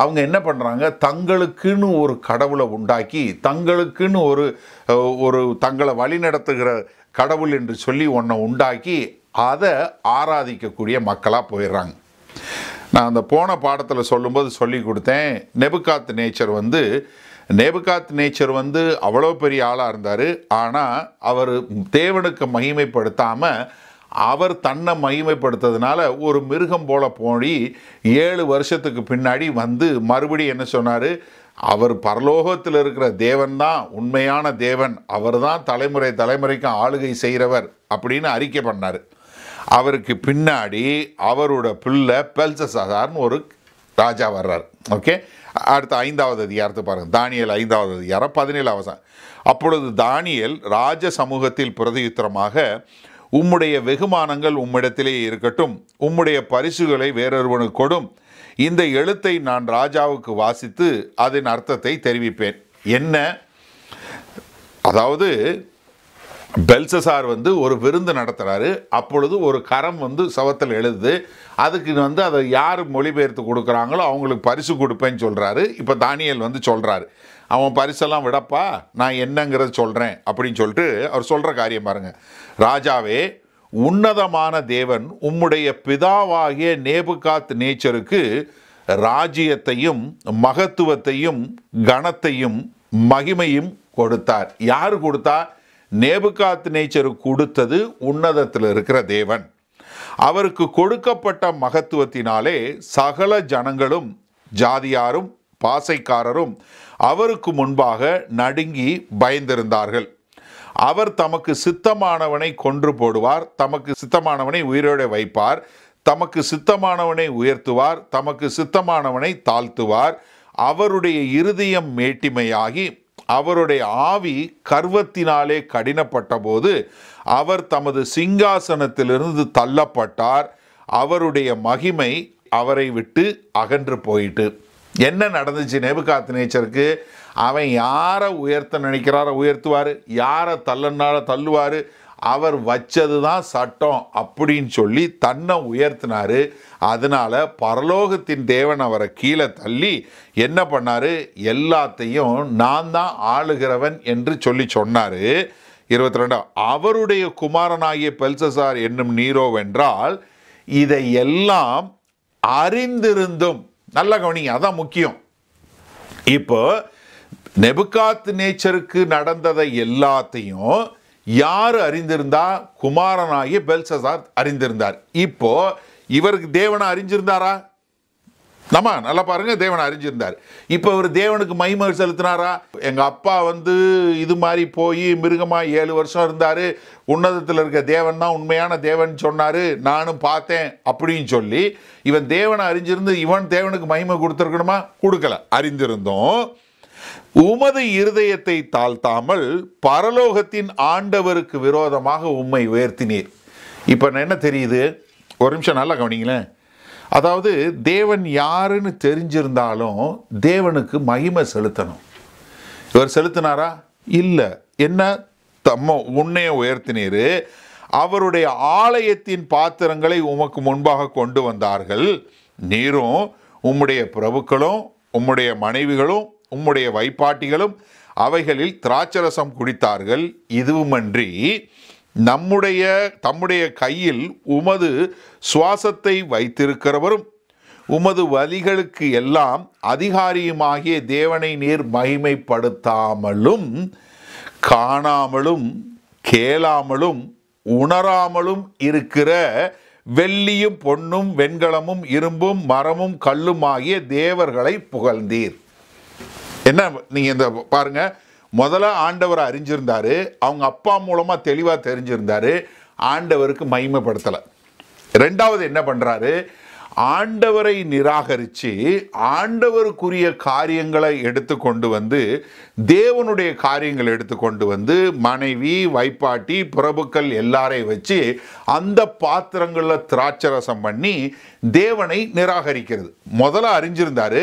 அவங்க என்ன பண்ணுறாங்க தங்களுக்குன்னு ஒரு கடவுளை உண்டாக்கி தங்களுக்குன்னு ஒரு ஒரு தங்களை வழிநடத்துகிற கடவுள் என்று சொல்லி ஒன்றை உண்டாக்கி அதை ஆராதிக்கக்கூடிய மக்களாக போயிடுறாங்க நான் அந்த போன பாடத்தில் சொல்லும்போது சொல்லி கொடுத்தேன் நெபுகாத் நேச்சர் வந்து நேபுகாத் நேச்சர் வந்து அவ்வளோ பெரிய ஆளாக இருந்தார் ஆனால் அவர் தேவனுக்கு மகிமைப்படுத்தாமல் அவர் தன்னை மகிமைப்படுத்ததுனால ஒரு மிருகம் போல போய் ஏழு வருஷத்துக்கு பின்னாடி வந்து மறுபடியும் என்ன சொன்னார் அவர் பரலோகத்தில் இருக்கிற தேவன் தான் உண்மையான தேவன் அவர் தான் தலைமுறை தலைமுறைக்கு ஆளுகை செய்கிறவர் அப்படின்னு அறிக்கை பண்ணார் அவருக்கு பின்னாடி அவரோட பிள்ளை பெல்சசாதார்னு ஒரு ராஜா வர்றார் ஓகே அடுத்த ஐந்தாவது அதிகாரத்தை பாருங்கள் தானியல் ஐந்தாவது அதிகாரம் பதினேழு அவசான் அப்பொழுது தானியல் ராஜ சமூகத்தில் பிரதியுத்திரமாக உம்முடைய வெகுமானங்கள் உம்மிடத்திலே இருக்கட்டும் உம்முடைய பரிசுகளை வேறொருவனுக்கு கொடும் இந்த எழுத்தை நான் ராஜாவுக்கு வாசித்து அதன் அர்த்தத்தை தெரிவிப்பேன் என்ன அதாவது பெல்சசார் வந்து ஒரு விருந்து நடத்துகிறாரு அப்பொழுது ஒரு கரம் வந்து சவத்தில் எழுது அதுக்கு வந்து அதை யார் மொழிபெயர்த்து கொடுக்குறாங்களோ அவங்களுக்கு பரிசு கொடுப்பேன்னு சொல்கிறாரு இப்போ தானியல் வந்து சொல்கிறாரு அவன் பரிசெல்லாம் விடப்பா நான் என்னங்கிறத சொல்கிறேன் அப்படின்னு சொல்லிட்டு அவர் சொல்கிற காரியம் பாருங்கள் ராஜாவே உன்னதமான தேவன் உம்முடைய பிதாவாகிய நேபுகாத் நேச்சருக்கு ராஜ்யத்தையும் மகத்துவத்தையும் கணத்தையும் மகிமையும் கொடுத்தார் யார் கொடுத்தா நேபுகாத் நேச்சரு கொடுத்தது உன்னதத்தில் இருக்கிற தேவன் அவருக்கு கொடுக்கப்பட்ட மகத்துவத்தினாலே சகல ஜனங்களும் ஜாதியாரும் பாசைக்காரரும் அவருக்கு முன்பாக நடுங்கி பயந்திருந்தார்கள் அவர் தமக்கு சித்தமானவனை கொன்று போடுவார் தமக்கு சித்தமானவனை உயிரோட வைப்பார் தமக்கு சித்தமானவனை உயர்த்துவார் தமக்கு சித்தமானவனை தாழ்த்துவார் அவருடைய இருதயம் மேட்டிமையாகி அவருடைய ஆவி கர்வத்தினாலே கடினப்பட்ட போது அவர் தமது சிங்காசனத்திலிருந்து தள்ளப்பட்டார் அவருடைய மகிமை அவரை விட்டு அகன்று போயிட்டு என்ன நடந்துச்சு நெபுகாத்து நேச்சருக்கு அவன் யாரை உயர்த்த நினைக்கிறாரோ உயர்த்துவார் யாரை தள்ளனால தள்ளுவார் அவர் வச்சது தான் சட்டம் அப்படின்னு சொல்லி தன்னை உயர்த்தினார் அதனால் பரலோகத்தின் தேவன் அவரை கீழே தள்ளி என்ன பண்ணார் எல்லாத்தையும் நான் தான் ஆளுகிறவன் என்று சொல்லி சொன்னார் இருபத்தி ரெண்டாம் அவருடைய குமாரனாகிய பெல்சசார் என்னும் நீரோவென்றால் இதை எல்லாம் அறிந்திருந்தும் நல்லா கவனிங்க அதான் முக்கியம் இப்போ நெபுகாத் நேச்சருக்கு நடந்ததை எல்லாத்தையும் யார் அறிந்திருந்தா குமாரனாகிய பெல்சசார் அறிந்திருந்தார் இப்போ இவருக்கு தேவனை அறிஞ்சிருந்தாரா ஆமாம் நல்லா பாருங்கள் தேவனை அறிஞ்சிருந்தார் இப்போ அவர் தேவனுக்கு மகிமை செலுத்தினாரா எங்கள் அப்பா வந்து இது மாதிரி போய் மிருகமாக ஏழு வருஷம் இருந்தார் உன்னதத்தில் இருக்க தேவன் தான் உண்மையான தேவன் சொன்னார் நானும் பார்த்தேன் அப்படின்னு சொல்லி இவன் தேவனை அறிஞ்சிருந்து இவன் தேவனுக்கு மகிமை கொடுத்துருக்கணுமா கொடுக்கல அறிந்திருந்தோம் உமது இருதயத்தை தாழ்த்தாமல் பரலோகத்தின் ஆண்டவருக்கு விரோதமாக உம்மை உயர்த்தினீர் இப்போ என்ன தெரியுது ஒரு நிமிஷம் நல்லா கவனிங்களேன் அதாவது தேவன் யாருன்னு தெரிஞ்சிருந்தாலும் தேவனுக்கு மகிமை செலுத்தணும் இவர் செலுத்தினாரா இல்லை என்ன தம்ம உன்னைய உயர்த்தினீர் அவருடைய ஆலயத்தின் பாத்திரங்களை உமக்கு முன்பாக கொண்டு வந்தார்கள் நீரும் உம்முடைய பிரபுக்களும் உம்முடைய மனைவிகளும் உம்முடைய வைப்பாட்டிகளும் அவைகளில் திராட்சரசம் குடித்தார்கள் இதுவுமன்றி நம்முடைய தம்முடைய கையில் உமது சுவாசத்தை வைத்திருக்கிறவரும் உமது வலிகளுக்கு எல்லாம் அதிகாரியுமாகிய தேவனை நீர் மகிமைப்படுத்தாமலும் காணாமலும் கேளாமலும் உணராமலும் இருக்கிற வெள்ளியும் பொன்னும் வெண்கலமும் இரும்பும் மரமும் கல்லும் ஆகிய தேவர்களை புகழ்ந்தீர் என்ன நீங்கள் இந்த பாருங்கள் முதல்ல ஆண்டவரை அறிஞ்சிருந்தார் அவங்க அப்பா மூலமாக தெளிவாக தெரிஞ்சிருந்தார் ஆண்டவருக்கு மகிமைப்படுத்தலை ரெண்டாவது என்ன பண்ணுறாரு ஆண்டவரை நிராகரித்து ஆண்டவருக்குரிய காரியங்களை எடுத்து கொண்டு வந்து தேவனுடைய காரியங்களை எடுத்து கொண்டு வந்து மனைவி வைப்பாட்டி பிரபுக்கள் எல்லாரையும் வச்சு அந்த பாத்திரங்களில் திராட்சரசம் பண்ணி தேவனை நிராகரிக்கிறது முதல்ல அறிஞ்சிருந்தார்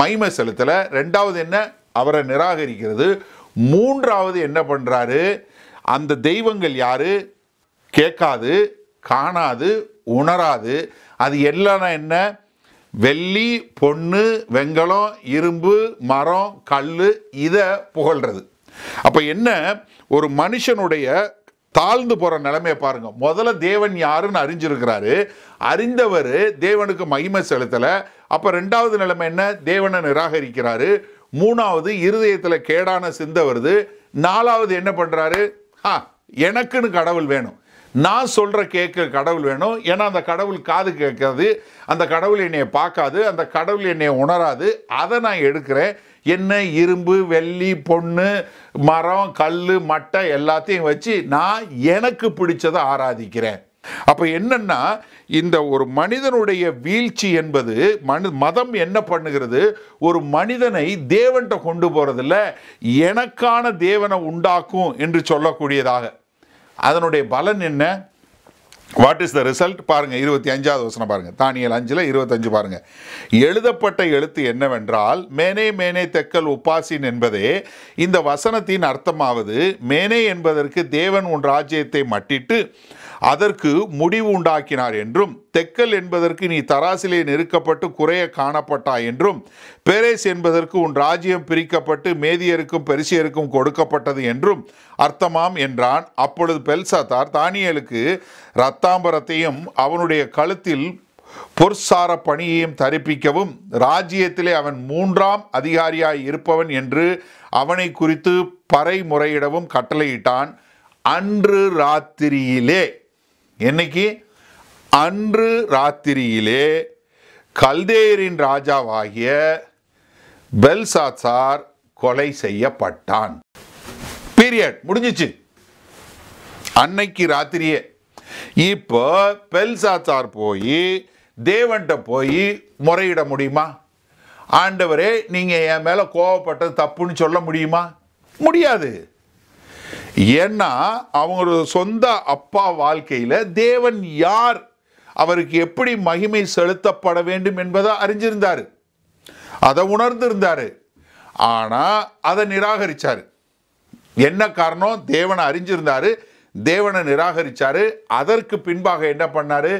மைமை செலுத்தலை ரெண்டாவது என்ன அவரை நிராகரிக்கிறது மூன்றாவது என்ன பண்ணுறாரு அந்த தெய்வங்கள் யாரு கேட்காது காணாது உணராது அது எல்லாம் என்ன வெள்ளி பொண்ணு வெங்கலம் இரும்பு மரம் கல் இதை புகழ்கிறது அப்போ என்ன ஒரு மனுஷனுடைய தாழ்ந்து போகிற நிலைமையை பாருங்கள் முதல்ல தேவன் யாருன்னு அறிஞ்சிருக்கிறாரு அறிந்தவர் தேவனுக்கு மகிமை செலுத்தலை அப்போ ரெண்டாவது நிலைமை என்ன தேவனை நிராகரிக்கிறாரு மூணாவது இருதயத்தில் கேடான சிந்தை வருது நாலாவது என்ன பண்ணுறாரு ஆ எனக்குன்னு கடவுள் வேணும் நான் சொல்கிற கேட்க கடவுள் வேணும் ஏன்னா அந்த கடவுள் காது கேட்காது அந்த கடவுள் என்னையை பார்க்காது அந்த கடவுள் என்னையை உணராது அதை நான் எடுக்கிறேன் என்ன இரும்பு வெள்ளி பொண்ணு மரம் கல் மட்டை எல்லாத்தையும் வச்சு நான் எனக்கு பிடிச்சதை ஆராதிக்கிறேன் அப்போ என்னன்னா இந்த ஒரு மனிதனுடைய வீழ்ச்சி என்பது மனு மதம் என்ன பண்ணுகிறது ஒரு மனிதனை தேவன்கிட்ட கொண்டு போகிறதில்ல எனக்கான தேவனை உண்டாக்கும் என்று சொல்லக்கூடியதாக அதனுடைய பலன் என்ன வாட் இஸ் த ரிசல்ட் பாருங்கள் இருபத்தி அஞ்சாவது வசனம் பாருங்கள் தானியல் அஞ்சில் இருபத்தஞ்சு பாருங்கள் எழுதப்பட்ட எழுத்து என்னவென்றால் மேனே மேனே தெக்கல் உப்பாசின் என்பதே இந்த வசனத்தின் அர்த்தமாவது மேனே என்பதற்கு தேவன் உன் ராஜ்யத்தை மட்டிட்டு அதற்கு முடிவு உண்டாக்கினார் என்றும் தெக்கல் என்பதற்கு நீ தராசிலே நெருக்கப்பட்டு குறைய காணப்பட்டாய் என்றும் பேரேஸ் என்பதற்கு உன் ராஜ்யம் பிரிக்கப்பட்டு மேதியருக்கும் பெருசியருக்கும் கொடுக்கப்பட்டது என்றும் அர்த்தமாம் என்றான் அப்பொழுது பெல்சாத்தார் தானியலுக்கு ரத்தாம்பரத்தையும் அவனுடைய கழுத்தில் பொற்சார பணியையும் தரிப்பிக்கவும் ராஜ்யத்திலே அவன் மூன்றாம் அதிகாரியாய் இருப்பவன் என்று அவனை குறித்து பறை முறையிடவும் கட்டளையிட்டான் அன்று ராத்திரியிலே என்னைக்கு அன்று ராத்திரியிலே கல்தேயரின் ராஜாவாகிய பெல்சாத்சார் கொலை செய்யப்பட்டான் பீரியட் முடிஞ்சிச்சு அன்னைக்கு ராத்திரியே இப்போ பெல்சாத்தார் போய் தேவன்கிட்ட போய் முறையிட முடியுமா ஆண்டவரே நீங்கள் என் மேலே கோவப்பட்டது தப்புன்னு சொல்ல முடியுமா முடியாது ஏன்னா அவங்களோட சொந்த அப்பா வாழ்க்கையில் தேவன் யார் அவருக்கு எப்படி மகிமை செலுத்தப்பட வேண்டும் என்பதை அறிஞ்சிருந்தார் அதை உணர்ந்திருந்தார் ஆனால் அதை நிராகரித்தார் என்ன காரணம் தேவனை அறிஞ்சிருந்தார் தேவனை நிராகரித்தார் அதற்கு பின்பாக என்ன பண்ணார்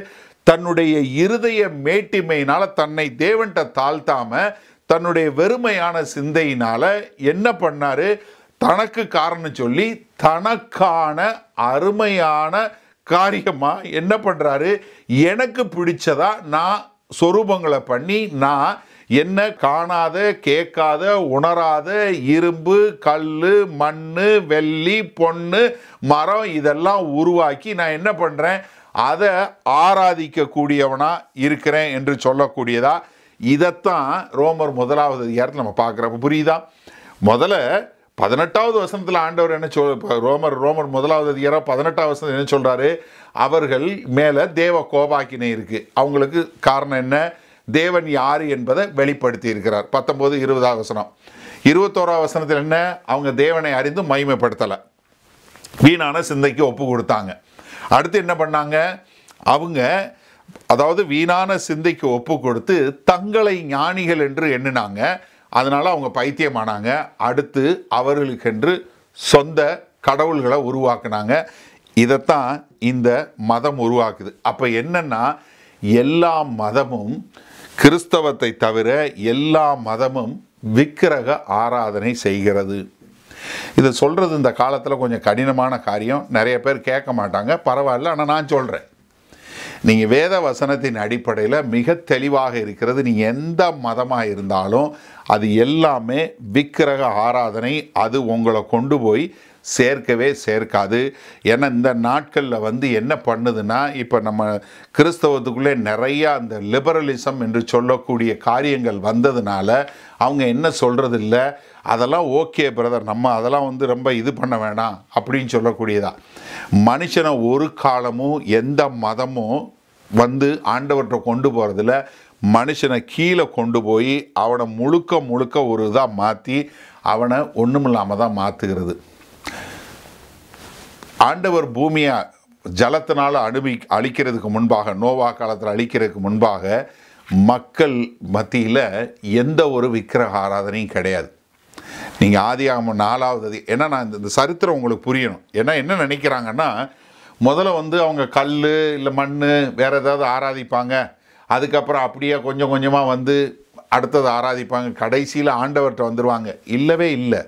தன்னுடைய இருதய மேட்டிமையினால் தன்னை தேவன்கிட்ட தாழ்த்தாமல் தன்னுடைய வெறுமையான சிந்தையினால் என்ன பண்ணார் தனக்கு காரணம் சொல்லி தனக்கான அருமையான காரியமாக என்ன பண்ணுறாரு எனக்கு பிடிச்சதா நான் சொரூபங்களை பண்ணி நான் என்ன காணாத கேட்காத உணராத இரும்பு கல் மண் வெள்ளி பொண்ணு மரம் இதெல்லாம் உருவாக்கி நான் என்ன பண்ணுறேன் அதை ஆராதிக்கக்கூடியவனாக இருக்கிறேன் என்று சொல்லக்கூடியதா இதைத்தான் ரோமர் முதலாவது அதிகாரத்தில் நம்ம பார்க்குறப்ப புரியுதா முதல்ல பதினெட்டாவது வசனத்தில் ஆண்டவர் என்ன சொல் ரோமர் ரோமர் முதலாவது அதிகாரம் பதினெட்டாவது வசனம் என்ன சொல்கிறாரு அவர்கள் மேலே தேவ கோபாக்கினை இருக்குது அவங்களுக்கு காரணம் என்ன தேவன் யார் என்பதை வெளிப்படுத்தி இருக்கிறார் பத்தொம்போது இருபதாவது வசனம் இருபத்தோராவது வசனத்தில் என்ன அவங்க தேவனை அறிந்து மகிமைப்படுத்தலை வீணான சிந்தைக்கு ஒப்பு கொடுத்தாங்க அடுத்து என்ன பண்ணாங்க அவங்க அதாவது வீணான சிந்தைக்கு ஒப்பு கொடுத்து தங்களை ஞானிகள் என்று எண்ணினாங்க அதனால் அவங்க பைத்தியமானாங்க அடுத்து அவர்களுக்கென்று சொந்த கடவுள்களை உருவாக்குனாங்க இதைத்தான் இந்த மதம் உருவாக்குது அப்போ என்னென்னா எல்லா மதமும் கிறிஸ்தவத்தை தவிர எல்லா மதமும் விக்கிரக ஆராதனை செய்கிறது இதை சொல்கிறது இந்த காலத்தில் கொஞ்சம் கடினமான காரியம் நிறைய பேர் கேட்க மாட்டாங்க பரவாயில்ல ஆனால் நான் சொல்கிறேன் நீங்கள் வேத வசனத்தின் அடிப்படையில் மிக தெளிவாக இருக்கிறது நீங்கள் எந்த மதமாக இருந்தாலும் அது எல்லாமே விக்கிரக ஆராதனை அது உங்களை கொண்டு போய் சேர்க்கவே சேர்க்காது ஏன்னா இந்த நாட்களில் வந்து என்ன பண்ணுதுன்னா இப்போ நம்ம கிறிஸ்தவத்துக்குள்ளே நிறையா அந்த லிபரலிசம் என்று சொல்லக்கூடிய காரியங்கள் வந்ததுனால அவங்க என்ன சொல்கிறது இல்லை அதெல்லாம் ஓகே பிரதர் நம்ம அதெல்லாம் வந்து ரொம்ப இது பண்ண வேணாம் அப்படின்னு சொல்லக்கூடியதா மனுஷனை ஒரு காலமும் எந்த மதமும் வந்து ஆண்டவற்றை கொண்டு போகிறதுல மனுஷனை கீழே கொண்டு போய் அவனை முழுக்க முழுக்க ஒரு இதாக மாற்றி அவனை ஒன்றும் இல்லாமல் தான் மாற்றுகிறது ஆண்டவர் பூமியை ஜலத்தினால் அனுமி அழிக்கிறதுக்கு முன்பாக நோவா காலத்தில் அழிக்கிறதுக்கு முன்பாக மக்கள் மத்தியில் எந்த ஒரு விக்கிரக ஆராதனையும் கிடையாது நீங்கள் ஆதி ஆகம நாலாவது அதி ஏன்னா நான் இந்த சரித்திரம் உங்களுக்கு புரியணும் ஏன்னா என்ன நினைக்கிறாங்கன்னா முதல்ல வந்து அவங்க கல் இல்லை மண் வேறு ஏதாவது ஆராதிப்பாங்க அதுக்கப்புறம் அப்படியே கொஞ்சம் கொஞ்சமாக வந்து அடுத்தது ஆராதிப்பாங்க கடைசியில் ஆண்டவர்கிட்ட வந்துடுவாங்க இல்லவே இல்லை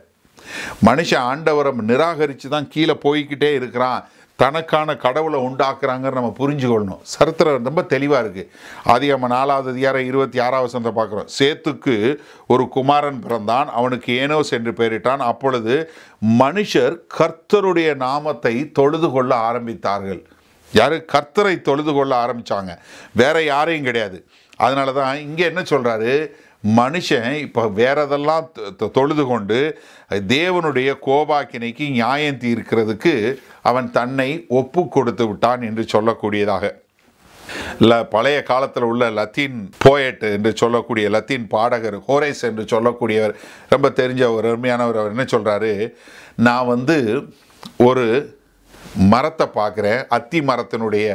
மனுஷன் ஆண்டவரை நிராகரித்து தான் கீழே போய்கிட்டே இருக்கிறான் தனக்கான கடவுளை உண்டாக்குறாங்கன்னு நம்ம புரிஞ்சுக்கொள்ளணும் சரித்திரம் ரொம்ப தெளிவாக இருக்குது அது நம்ம நாலாவது அதிகாரம் இருபத்தி ஆறாவது சந்தை பார்க்குறோம் சேத்துக்கு ஒரு குமாரன் பிறந்தான் அவனுக்கு ஏனோ சென்று பெயரிட்டான் அப்பொழுது மனுஷர் கர்த்தருடைய நாமத்தை தொழுது கொள்ள ஆரம்பித்தார்கள் யார் கர்த்தரை தொழுது கொள்ள ஆரம்பித்தாங்க வேற யாரையும் கிடையாது அதனால தான் இங்கே என்ன சொல்கிறாரு மனுஷன் இப்போ வேற இதெல்லாம் தொழுது கொண்டு தேவனுடைய கோபாக்கினைக்கு நியாயம் தீர்க்கிறதுக்கு அவன் தன்னை ஒப்பு கொடுத்து விட்டான் என்று சொல்லக்கூடியதாக இல்லை பழைய காலத்தில் உள்ள லத்தீன் போயட் என்று சொல்லக்கூடிய லத்தீன் பாடகர் ஹோரேஸ் என்று சொல்லக்கூடியவர் ரொம்ப தெரிஞ்ச ஒரு அருமையானவர் அவர் என்ன சொல்கிறாரு நான் வந்து ஒரு மரத்தை பார்க்குறேன் அத்தி மரத்தினுடைய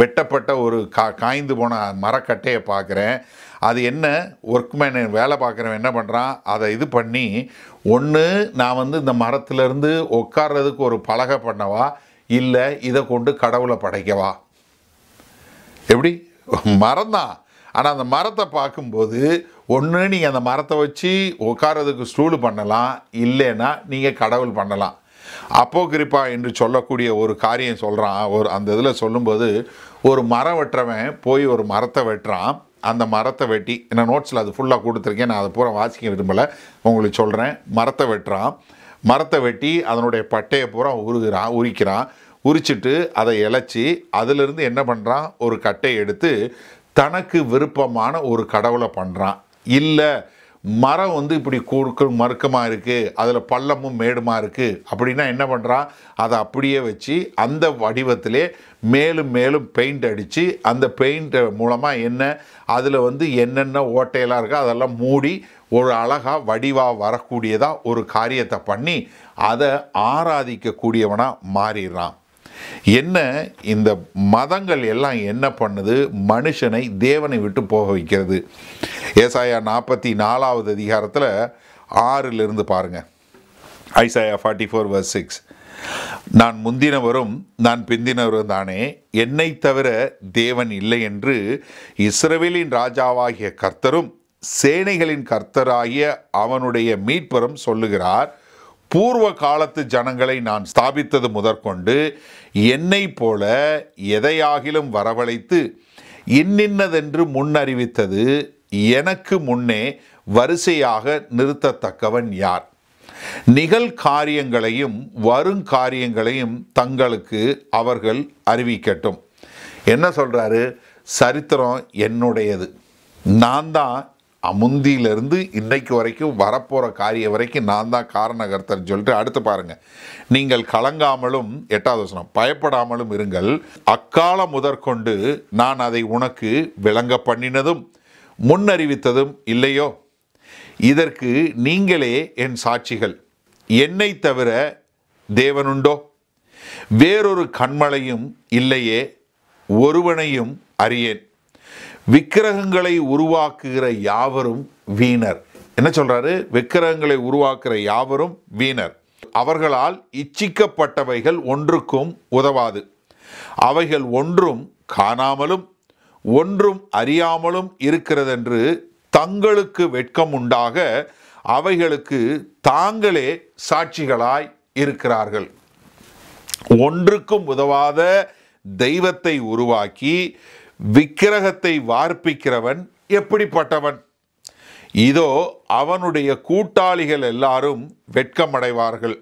வெட்டப்பட்ட ஒரு கா காய்ந்து போன மரக்கட்டையை பார்க்குறேன் அது என்ன ஒர்க்மேன் வேலை பார்க்குறவன் என்ன பண்ணுறான் அதை இது பண்ணி ஒன்று நான் வந்து இந்த மரத்துலேருந்து உட்கார்றதுக்கு ஒரு பலகை பண்ணவா இல்லை இதை கொண்டு கடவுளை படைக்கவா எப்படி மரம் தான் ஆனால் அந்த மரத்தை பார்க்கும்போது ஒன்று நீங்கள் அந்த மரத்தை வச்சு உட்காரதுக்கு ஸ்டூலு பண்ணலாம் இல்லைன்னா நீங்கள் கடவுள் பண்ணலாம் அப்போ கிரிப்பா என்று சொல்லக்கூடிய ஒரு காரியம் சொல்கிறான் ஒரு அந்த இதில் சொல்லும்போது ஒரு மரம் வெட்டுறவன் போய் ஒரு மரத்தை வெட்டுறான் அந்த மரத்தை வெட்டி என்ன நோட்ஸில் அது ஃபுல்லாக கொடுத்துருக்கேன் நான் அதை பூரா வாசிக்க விரும்பலை உங்களுக்கு சொல்கிறேன் மரத்தை வெட்டுறான் மரத்தை வெட்டி அதனுடைய பட்டையை பூரா உருகிறான் உரிக்கிறான் உரிச்சிட்டு அதை இழைச்சி அதிலிருந்து என்ன பண்ணுறான் ஒரு கட்டையை எடுத்து தனக்கு விருப்பமான ஒரு கடவுளை பண்ணுறான் இல்லை மரம் வந்து இப்படி கூறுக்கு மறுக்கமாக இருக்குது அதில் பள்ளமும் மேடுமாக இருக்குது அப்படின்னா என்ன பண்ணுறான் அதை அப்படியே வச்சு அந்த வடிவத்திலே மேலும் மேலும் பெயிண்ட் அடித்து அந்த பெயிண்ட் மூலமாக என்ன அதில் வந்து என்னென்ன ஓட்டையெல்லாம் இருக்கோ அதெல்லாம் மூடி ஒரு அழகாக வடிவாக வரக்கூடியதாக ஒரு காரியத்தை பண்ணி அதை ஆராதிக்கக்கூடியவனாக மாறிடுறான் என்ன இந்த மதங்கள் எல்லாம் என்ன பண்ணுது மனுஷனை தேவனை விட்டு போக வைக்கிறது ஏசாயா நாற்பத்தி நாலாவது அதிகாரத்தில் ஆறிலிருந்து பாருங்கள் Isaiah forty four verse six நான் முந்தினவரும் நான் பிந்தினவரும் தானே என்னை தவிர தேவன் இல்லை என்று இஸ்ரவேலின் ராஜாவாகிய கர்த்தரும் சேனைகளின் கர்த்தராகிய அவனுடைய மீட்பரும் சொல்லுகிறார் பூர்வ காலத்து ஜனங்களை நான் ஸ்தாபித்தது முதற்கொண்டு என்னை போல எதையாகிலும் வரவழைத்து இன்னின்னதென்று முன்னறிவித்தது எனக்கு முன்னே வரிசையாக நிறுத்தத்தக்கவன் யார் நிகழ்காரியங்களையும் வருங்காரியங்களையும் தங்களுக்கு அவர்கள் அறிவிக்கட்டும் என்ன சொல்கிறாரு சரித்திரம் என்னுடையது நான் தான் அமுந்தியிலேருந்து இன்றைக்கு வரைக்கும் வரப்போகிற காரியம் வரைக்கும் நான் தான் காரணகர்த்தர் சொல்லிட்டு அடுத்து பாருங்கள் நீங்கள் கலங்காமலும் எட்டாவது வசனம் பயப்படாமலும் இருங்கள் அக்கால முதற்கொண்டு நான் அதை உனக்கு விளங்க பண்ணினதும் முன்னறிவித்ததும் இல்லையோ இதற்கு நீங்களே என் சாட்சிகள் என்னை தவிர தேவனுண்டோ வேறொரு கண்மலையும் இல்லையே ஒருவனையும் அறியேன் விக்கிரகங்களை உருவாக்குகிற யாவரும் வீணர் என்ன சொல்றாரு விக்கிரகங்களை உருவாக்குகிற யாவரும் வீணர் அவர்களால் இச்சிக்கப்பட்டவைகள் ஒன்றுக்கும் உதவாது அவைகள் ஒன்றும் காணாமலும் ஒன்றும் அறியாமலும் இருக்கிறதென்று தங்களுக்கு வெட்கம் உண்டாக அவைகளுக்கு தாங்களே சாட்சிகளாய் இருக்கிறார்கள் ஒன்றுக்கும் உதவாத தெய்வத்தை உருவாக்கி விக்கிரகத்தை வார்ப்பிக்கிறவன் எப்படிப்பட்டவன் இதோ அவனுடைய கூட்டாளிகள் எல்லாரும் வெட்கமடைவார்கள்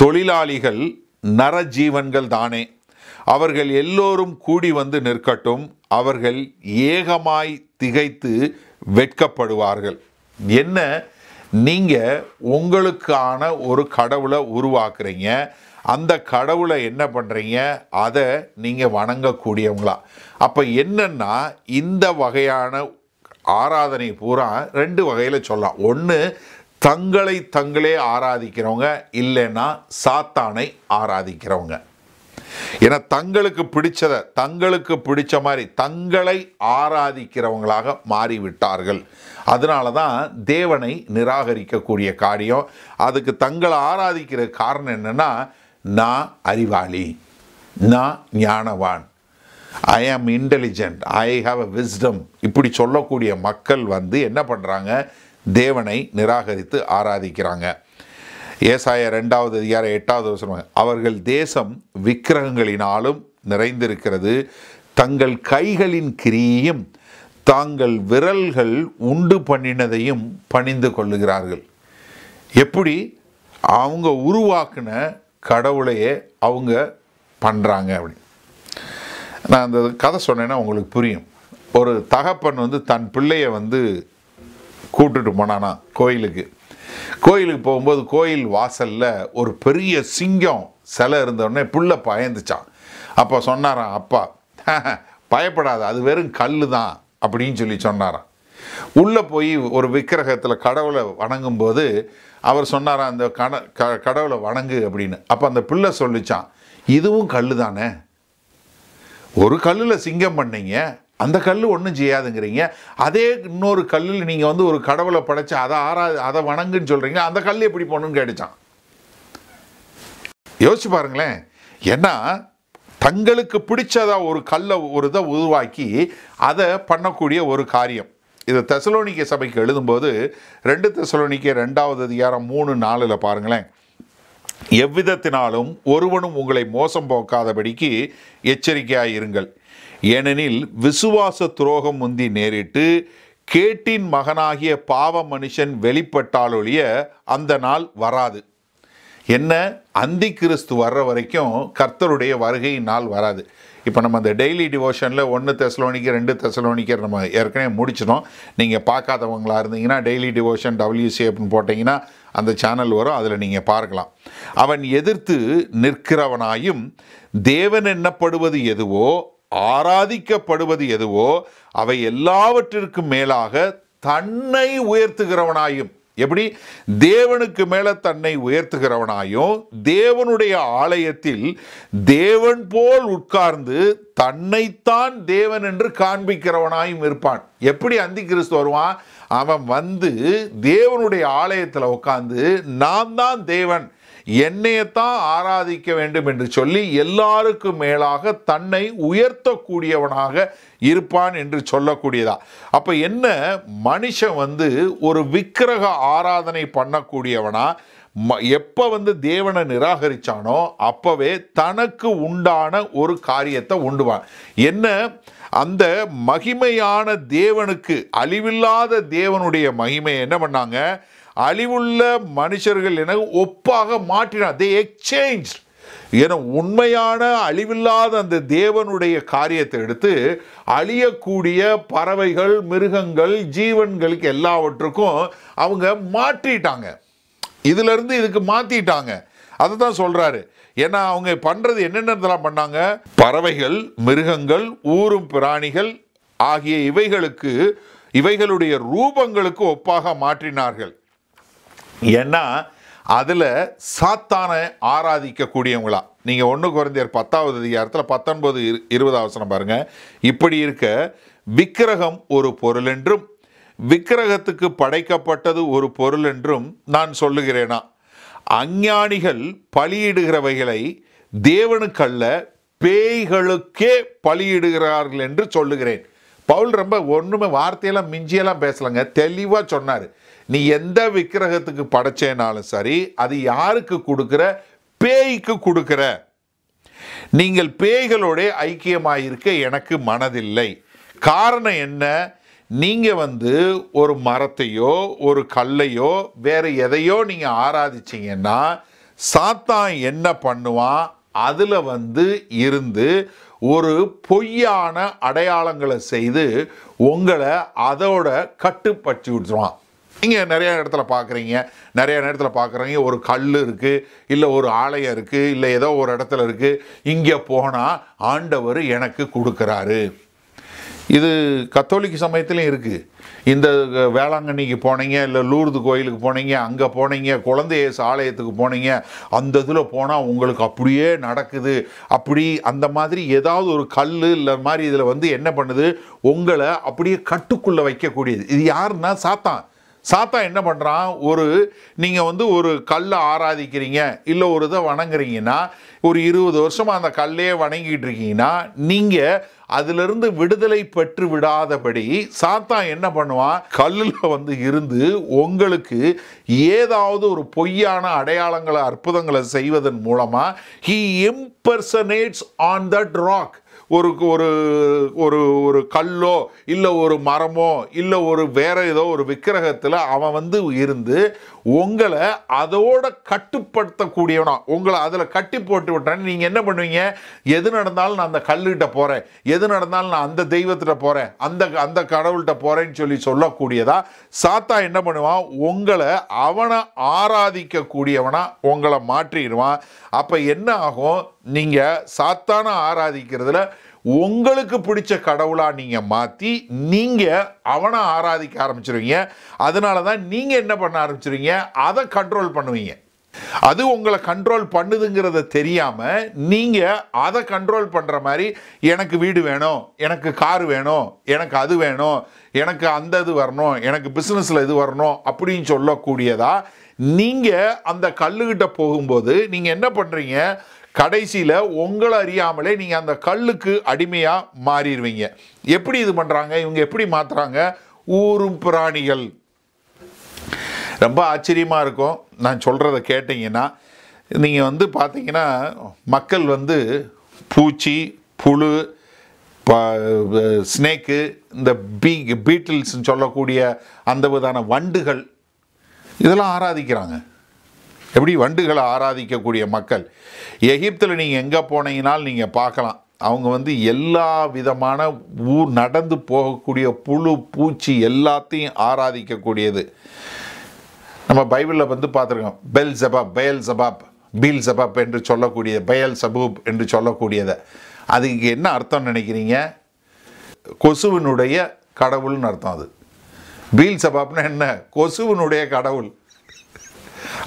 தொழிலாளிகள் நரஜீவன்கள் தானே அவர்கள் எல்லோரும் கூடி வந்து நிற்கட்டும் அவர்கள் ஏகமாய் திகைத்து வெட்கப்படுவார்கள் என்ன நீங்கள் உங்களுக்கான ஒரு கடவுளை உருவாக்குறீங்க அந்த கடவுளை என்ன பண்ணுறீங்க அதை நீங்கள் வணங்கக்கூடியவங்களா அப்போ என்னென்னா இந்த வகையான ஆராதனை பூரா ரெண்டு வகையில் சொல்லலாம் ஒன்று தங்களை தங்களே ஆராதிக்கிறவங்க இல்லைன்னா சாத்தானை ஆராதிக்கிறவங்க ஏன்னா தங்களுக்கு பிடிச்சதை தங்களுக்கு பிடிச்ச மாதிரி தங்களை ஆராதிக்கிறவங்களாக மாறிவிட்டார்கள் அதனால தான் தேவனை நிராகரிக்கக்கூடிய காரியம் அதுக்கு தங்களை ஆராதிக்கிற காரணம் என்னென்னா நான் அறிவாளி நான் ஞானவான் I am intelligent I have a wisdom இப்படி சொல்லக்கூடிய மக்கள் வந்து என்ன பண்ணுறாங்க தேவனை நிராகரித்து ஆராதிக்கிறாங்க ஏசாய ரெண்டாவது அதிகார எட்டாவது வசனம் அவர்கள் தேசம் விக்கிரகங்களினாலும் நிறைந்திருக்கிறது தங்கள் கைகளின் கிரியும் தாங்கள் விரல்கள் உண்டு பண்ணினதையும் பணிந்து கொள்ளுகிறார்கள் எப்படி அவங்க உருவாக்கின கடவுளையே அவங்க பண்ணுறாங்க அப்படின்னு நான் அந்த கதை சொன்னேன்னா உங்களுக்கு புரியும் ஒரு தகப்பன் வந்து தன் பிள்ளையை வந்து கூட்டுட்டு போனானா கோயிலுக்கு கோயிலுக்கு போகும்போது கோயில் வாசலில் ஒரு பெரிய சிங்கம் சிலை இருந்தவுடனே புள்ள பயந்துச்சான் அப்போ சொன்னாரான் அப்பா பயப்படாத அது வெறும் கல் தான் அப்படின்னு சொல்லி சொன்னாரான் உள்ளே போய் ஒரு விக்கிரகத்தில் கடவுளை வணங்கும்போது அவர் சொன்னாரா அந்த கண க கடவுளை வணங்கு அப்படின்னு அப்போ அந்த பிள்ளை சொல்லிச்சான் இதுவும் கல் தானே ஒரு கல்லில் சிங்கம் பண்ணீங்க அந்த கல் ஒன்றும் செய்யாதுங்கிறீங்க அதே இன்னொரு கல்லில் நீங்கள் வந்து ஒரு கடவுளை படைச்சு அதை ஆறா அதை வணங்குன்னு சொல்கிறீங்க அந்த கல் எப்படி போகணுன்னு கேட்டுச்சான் யோசிச்சு பாருங்களேன் ஏன்னா தங்களுக்கு பிடிச்சதாக ஒரு கல்லை ஒரு இதை உருவாக்கி அதை பண்ணக்கூடிய ஒரு காரியம் இதை தெசலோனிக்க சபைக்கு எழுதும்போது ரெண்டு தெசலோனிக்க ரெண்டாவது அதிகாரம் மூணு நாலில் பாருங்களேன் எவ்விதத்தினாலும் ஒருவனும் உங்களை மோசம் போக்காதபடிக்கு எச்சரிக்கையாக இருங்கள் ஏனெனில் விசுவாச துரோகம் முந்தி நேரிட்டு கேட்டின் மகனாகிய பாவ மனுஷன் வெளிப்பட்டாலொழிய அந்த நாள் வராது என்ன அந்தி கிறிஸ்து வர்ற வரைக்கும் கர்த்தருடைய வருகையின் நாள் வராது இப்போ நம்ம அந்த டெய்லி டிவோஷனில் ஒன்று தெசலோனிக்கு ரெண்டு தெசலோனிக்கர் நம்ம ஏற்கனவே முடிச்சிடும் நீங்கள் பார்க்காதவங்களாக இருந்தீங்கன்னா டெய்லி டிவோஷன் டபிள்யூசி அப்படின்னு போட்டிங்கன்னா அந்த சேனல் வரும் அதில் நீங்கள் பார்க்கலாம் அவன் எதிர்த்து நிற்கிறவனாயும் தேவன் என்னப்படுவது எதுவோ ஆராதிக்கப்படுவது எதுவோ அவை எல்லாவற்றிற்கும் மேலாக தன்னை உயர்த்துகிறவனாயும் எப்படி தேவனுக்கு மேலே தன்னை உயர்த்துகிறவனாயும் தேவனுடைய ஆலயத்தில் தேவன் போல் உட்கார்ந்து தன்னைத்தான் தேவன் என்று காண்பிக்கிறவனாயும் இருப்பான் எப்படி அந்தி கிறிஸ்து வருவான் அவன் வந்து தேவனுடைய ஆலயத்தில் உட்காந்து நான் தான் தேவன் என்னையத்தான் ஆராதிக்க வேண்டும் என்று சொல்லி எல்லாருக்கும் மேலாக தன்னை உயர்த்தக்கூடியவனாக இருப்பான் என்று சொல்லக்கூடியதா அப்போ என்ன மனுஷன் வந்து ஒரு விக்கிரக ஆராதனை பண்ணக்கூடியவனா எப்போ வந்து தேவனை நிராகரித்தானோ அப்போவே தனக்கு உண்டான ஒரு காரியத்தை உண்டுவான் என்ன அந்த மகிமையான தேவனுக்கு அழிவில்லாத தேவனுடைய மகிமையை என்ன பண்ணாங்க அழிவுள்ள மனுஷர்கள் என ஒப்பாக மாற்றினார் தே எக்ஸ்சேஞ்ச் என உண்மையான அழிவில்லாத அந்த தேவனுடைய காரியத்தை எடுத்து அழியக்கூடிய பறவைகள் மிருகங்கள் ஜீவன்களுக்கு எல்லாவற்றுக்கும் அவங்க மாற்றிட்டாங்க இதிலிருந்து இதுக்கு மாற்றிட்டாங்க அதை தான் சொல்கிறாரு ஏன்னா அவங்க பண்ணுறது என்னென்னதெல்லாம் பண்ணாங்க பறவைகள் மிருகங்கள் ஊரும் பிராணிகள் ஆகிய இவைகளுக்கு இவைகளுடைய ரூபங்களுக்கு ஒப்பாக மாற்றினார்கள் ஏன்னா அதில் சாத்தானை ஆராதிக்கக்கூடியவங்களா நீங்கள் ஒன்று குறைந்தர் பத்தாவது அதிகாரத்தில் பத்தொன்பது இரு இருபது அவசரம் பாருங்கள் இப்படி இருக்க விக்கிரகம் ஒரு பொருள் என்றும் விக்கிரகத்துக்கு படைக்கப்பட்டது ஒரு பொருள் என்றும் நான் சொல்லுகிறேனா அஞ்ஞானிகள் பலியிடுகிறவைகளை தேவனுக்கல்ல பேய்களுக்கே பலியிடுகிறார்கள் என்று சொல்லுகிறேன் பவுல் ரொம்ப ஒன்றுமே வார்த்தையெல்லாம் மிஞ்சியெல்லாம் பேசலைங்க தெளிவாக சொன்னார் நீ எந்த விக்கிரகத்துக்கு படைச்சேனாலும் சரி அது யாருக்கு கொடுக்குற பேய்க்கு கொடுக்குற நீங்கள் பேய்களோட இருக்க எனக்கு மனதில்லை காரணம் என்ன நீங்கள் வந்து ஒரு மரத்தையோ ஒரு கல்லையோ வேறு எதையோ நீங்கள் ஆராதிச்சிங்கன்னா சாத்தான் என்ன பண்ணுவான் அதில் வந்து இருந்து ஒரு பொய்யான அடையாளங்களை செய்து உங்களை அதோட கட்டுப்பட்டு விட்டுருவான் நீங்கள் நிறையா இடத்துல பார்க்குறீங்க நிறைய நேரத்தில் பார்க்குறீங்க ஒரு கல் இருக்குது இல்லை ஒரு ஆலயம் இருக்குது இல்லை ஏதோ ஒரு இடத்துல இருக்குது இங்கே போனால் ஆண்டவர் எனக்கு கொடுக்குறாரு இது கத்தோலிக்க சமயத்திலையும் இருக்குது இந்த வேளாங்கண்ணிக்கு போனீங்க இல்லை லூர்து கோயிலுக்கு போனீங்க அங்கே போனீங்க குழந்தைய ஆலயத்துக்கு போனீங்க அந்த இதில் போனால் உங்களுக்கு அப்படியே நடக்குது அப்படி அந்த மாதிரி ஏதாவது ஒரு கல் இல்லை மாதிரி இதில் வந்து என்ன பண்ணுது உங்களை அப்படியே கட்டுக்குள்ளே வைக்கக்கூடியது இது யாருன்னா சாத்தான் சாத்தா என்ன பண்ணுறான் ஒரு நீங்கள் வந்து ஒரு கல்லை ஆராதிக்கிறீங்க இல்லை ஒரு இதை வணங்குறீங்கன்னா ஒரு இருபது வருஷமாக அந்த கல்லையே வணங்கிட்டு இருக்கீங்கன்னா நீங்கள் அதிலிருந்து விடுதலை பெற்று விடாதபடி சாத்தா என்ன பண்ணுவான் கல்லில் வந்து இருந்து உங்களுக்கு ஏதாவது ஒரு பொய்யான அடையாளங்களை அற்புதங்களை செய்வதன் மூலமாக he impersonates on that rock ஒரு ஒரு ஒரு ஒரு கல்லோ இல்லை ஒரு மரமோ இல்லை ஒரு வேற ஏதோ ஒரு விக்கிரகத்தில் அவன் வந்து இருந்து உங்களை அதோட கட்டுப்படுத்தக்கூடியவனா உங்களை அதில் கட்டி போட்டு விட்டான்னு நீங்கள் என்ன பண்ணுவீங்க எது நடந்தாலும் நான் அந்த கல்லுகிட்ட போகிறேன் எது நடந்தாலும் நான் அந்த தெய்வத்திட்ட போகிறேன் அந்த அந்த கடவுள்கிட்ட போகிறேன்னு சொல்லி சொல்லக்கூடியதா சாத்தா என்ன பண்ணுவான் உங்களை அவனை ஆராதிக்கக்கூடியவனா உங்களை மாற்றிடுவான் அப்போ என்ன ஆகும் நீங்கள் சாத்தான ஆராதிக்கிறதுல உங்களுக்கு பிடிச்ச கடவுளாக நீங்கள் மாற்றி நீங்கள் அவனை ஆராதிக்க ஆரம்பிச்சிருவீங்க அதனால தான் நீங்கள் என்ன பண்ண ஆரம்பிச்சிருவீங்க அதை கண்ட்ரோல் பண்ணுவீங்க அது உங்களை கண்ட்ரோல் பண்ணுதுங்கிறத தெரியாமல் நீங்கள் அதை கண்ட்ரோல் பண்ணுற மாதிரி எனக்கு வீடு வேணும் எனக்கு கார் வேணும் எனக்கு அது வேணும் எனக்கு அந்த இது வரணும் எனக்கு பிஸ்னஸில் இது வரணும் அப்படின்னு சொல்லக்கூடியதாக நீங்கள் அந்த கல்லுக்கிட்ட போகும்போது நீங்கள் என்ன பண்ணுறீங்க கடைசியில் உங்களை அறியாமலே நீங்கள் அந்த கல்லுக்கு அடிமையாக மாறிடுவீங்க எப்படி இது பண்ணுறாங்க இவங்க எப்படி மாற்றுறாங்க ஊரும் பிராணிகள் ரொம்ப ஆச்சரியமாக இருக்கும் நான் சொல்கிறத கேட்டிங்கன்னா நீங்கள் வந்து பார்த்தீங்கன்னா மக்கள் வந்து பூச்சி புழு ஸ்னேக்கு இந்த பீ பீட்டில்ஸ்ன்னு சொல்லக்கூடிய அந்த விதான வண்டுகள் இதெல்லாம் ஆராதிக்கிறாங்க எப்படி வண்டுகளை ஆராதிக்கக்கூடிய மக்கள் எகிப்தில் நீங்கள் எங்கே போனீங்கனாலும் நீங்கள் பார்க்கலாம் அவங்க வந்து எல்லா விதமான ஊர் நடந்து போகக்கூடிய புழு பூச்சி எல்லாத்தையும் ஆராதிக்கக்கூடியது நம்ம பைபிளில் வந்து பார்த்துருக்கோம் பெல் ஜபாப் பயல் ஜபாப் பீல் சபாப் என்று சொல்லக்கூடிய பயல் சபூப் என்று சொல்லக்கூடியதை அதுக்கு என்ன அர்த்தம் நினைக்கிறீங்க கொசுவினுடைய கடவுள்னு அர்த்தம் அது பீல் சபாப்னா என்ன கொசுவினுடைய கடவுள்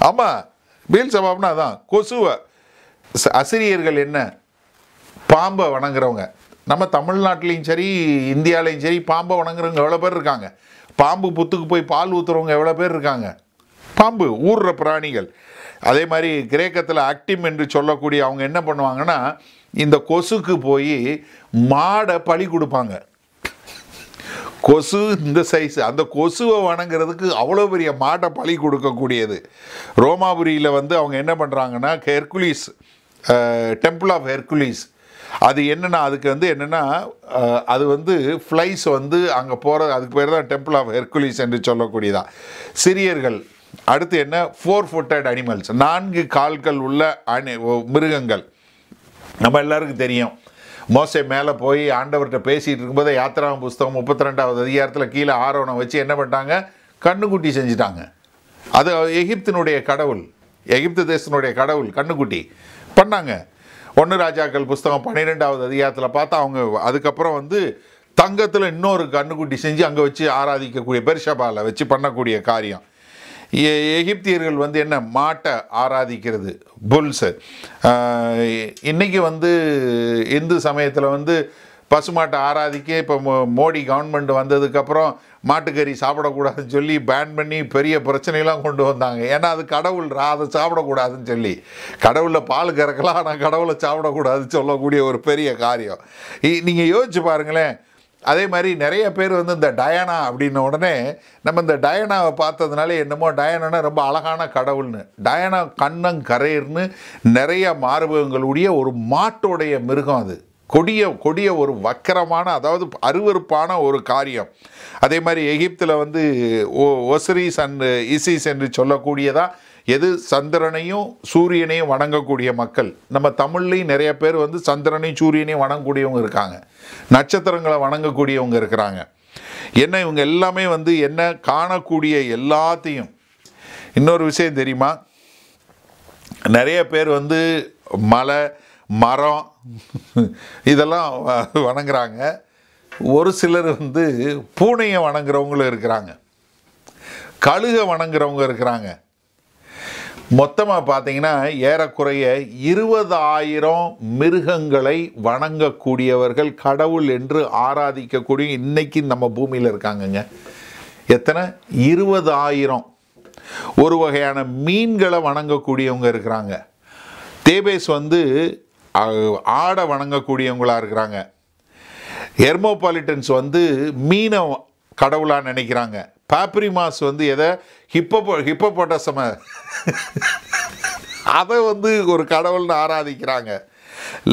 ஆமாம் பீல் சபாப்னா அதான் கொசுவை அசிரியர்கள் என்ன பாம்பை வணங்குறவங்க நம்ம தமிழ்நாட்டிலையும் சரி இந்தியாவிலையும் சரி பாம்பை வணங்குறவங்க எவ்வளோ பேர் இருக்காங்க பாம்பு புத்துக்கு போய் பால் ஊற்றுறவங்க எவ்வளோ பேர் இருக்காங்க பாம்பு ஊர்ற பிராணிகள் அதே மாதிரி கிரேக்கத்தில் ஆக்டிம் என்று சொல்லக்கூடிய அவங்க என்ன பண்ணுவாங்கன்னா இந்த கொசுக்கு போய் மாடை பழி கொடுப்பாங்க கொசு இந்த சைஸ் அந்த கொசுவை வணங்குறதுக்கு அவ்வளோ பெரிய மாட்டை பழி கொடுக்கக்கூடியது ரோமாபுரியில் வந்து அவங்க என்ன பண்ணுறாங்கன்னா ஹெர்குலிஸ் டெம்பிள் ஆஃப் ஹெர்குலிஸ் அது என்னென்னா அதுக்கு வந்து என்னென்னா அது வந்து ஃப்ளைஸ் வந்து அங்கே போகிற அதுக்கு பேர் தான் டெம்பிள் ஆஃப் ஹெர்குலிஸ் என்று சொல்லக்கூடியதான் சிறியர்கள் அடுத்து என்ன ஃபோர் ஃபுட்டட் அனிமல்ஸ் நான்கு கால்கள் உள்ள அணி மிருகங்கள் நம்ம எல்லாருக்கும் தெரியும் மோசை மேலே போய் ஆண்டவர்கிட்ட பேசிகிட்டு இருக்கும்போது யாத்திராவும் புஸ்தகம் முப்பத்தி ரெண்டாவது அதிகாரத்தில் கீழே ஆரோணம் வச்சு என்ன பண்ணிட்டாங்க கண்ணுக்குட்டி செஞ்சிட்டாங்க அது எகிப்தினுடைய கடவுள் எகிப்து தேசத்தினுடைய கடவுள் கண்ணுக்குட்டி பண்ணாங்க ஒன்று ராஜாக்கள் புஸ்தகம் பன்னிரெண்டாவது அதிகாரத்தில் பார்த்தா அவங்க அதுக்கப்புறம் வந்து தங்கத்தில் இன்னொரு கண்ணுக்குட்டி செஞ்சு அங்கே வச்சு ஆராதிக்கக்கூடிய பெருஷபாவில் வச்சு பண்ணக்கூடிய காரியம் எகிப்தியர்கள் வந்து என்ன மாட்டை ஆராதிக்கிறது புல்ஸு இன்றைக்கி வந்து இந்து சமயத்தில் வந்து பசுமாட்டை ஆராதிக்க இப்போ மோடி கவர்மெண்ட் வந்ததுக்கப்புறம் மாட்டுக்கறி சாப்பிடக்கூடாதுன்னு சொல்லி பேன் பண்ணி பெரிய பிரச்சனையெல்லாம் கொண்டு வந்தாங்க ஏன்னா அது கடவுள் அதை சாப்பிடக்கூடாதுன்னு சொல்லி கடவுளில் பால் கறக்கலாம் ஆனால் கடவுளை சாப்பிடக்கூடாதுன்னு சொல்லக்கூடிய ஒரு பெரிய காரியம் நீங்கள் யோசிச்சு பாருங்களேன் அதே மாதிரி நிறைய பேர் வந்து இந்த டயானா அப்படின்ன உடனே நம்ம இந்த டயானாவை பார்த்ததுனால என்னமோ டயானானா ரொம்ப அழகான கடவுள்னு டயானா கரையர்னு நிறைய மார்பகங்களுடைய ஒரு மாட்டோடைய மிருகம் அது கொடிய கொடிய ஒரு வக்கரமான அதாவது அருவறுப்பான ஒரு காரியம் அதே மாதிரி எகிப்தில் வந்து ஒ ஒசரிஸ் அண்ட் இசிஸ் என்று சொல்லக்கூடியதாக எது சந்திரனையும் சூரியனையும் வணங்கக்கூடிய மக்கள் நம்ம தமிழ்லேயும் நிறைய பேர் வந்து சந்திரனையும் சூரியனையும் வணங்கக்கூடியவங்க இருக்காங்க நட்சத்திரங்களை வணங்கக்கூடியவங்க இருக்கிறாங்க என்ன இவங்க எல்லாமே வந்து என்ன காணக்கூடிய எல்லாத்தையும் இன்னொரு விஷயம் தெரியுமா நிறைய பேர் வந்து மலை மரம் இதெல்லாம் வணங்குறாங்க ஒரு சிலர் வந்து பூனையை வணங்குறவங்களும் இருக்கிறாங்க கழுகை வணங்குறவங்க இருக்கிறாங்க மொத்தமாக பார்த்தீங்கன்னா ஏறக்குறைய இருபதாயிரம் மிருகங்களை வணங்கக்கூடியவர்கள் கடவுள் என்று ஆராதிக்கக்கூடிய இன்றைக்கி நம்ம பூமியில் இருக்காங்கங்க எத்தனை இருபதாயிரம் ஒரு வகையான மீன்களை வணங்கக்கூடியவங்க இருக்கிறாங்க தேபேஸ் வந்து ஆடை வணங்கக்கூடியவங்களாக இருக்கிறாங்க ஹெர்மோபாலிட்டன்ஸ் வந்து மீனை கடவுளாக நினைக்கிறாங்க பாப்ரிமாஸ் வந்து எதை ஹிப்போ ஹிப்போபோட்டசம அதை வந்து ஒரு கடவுள்னு ஆராதிக்கிறாங்க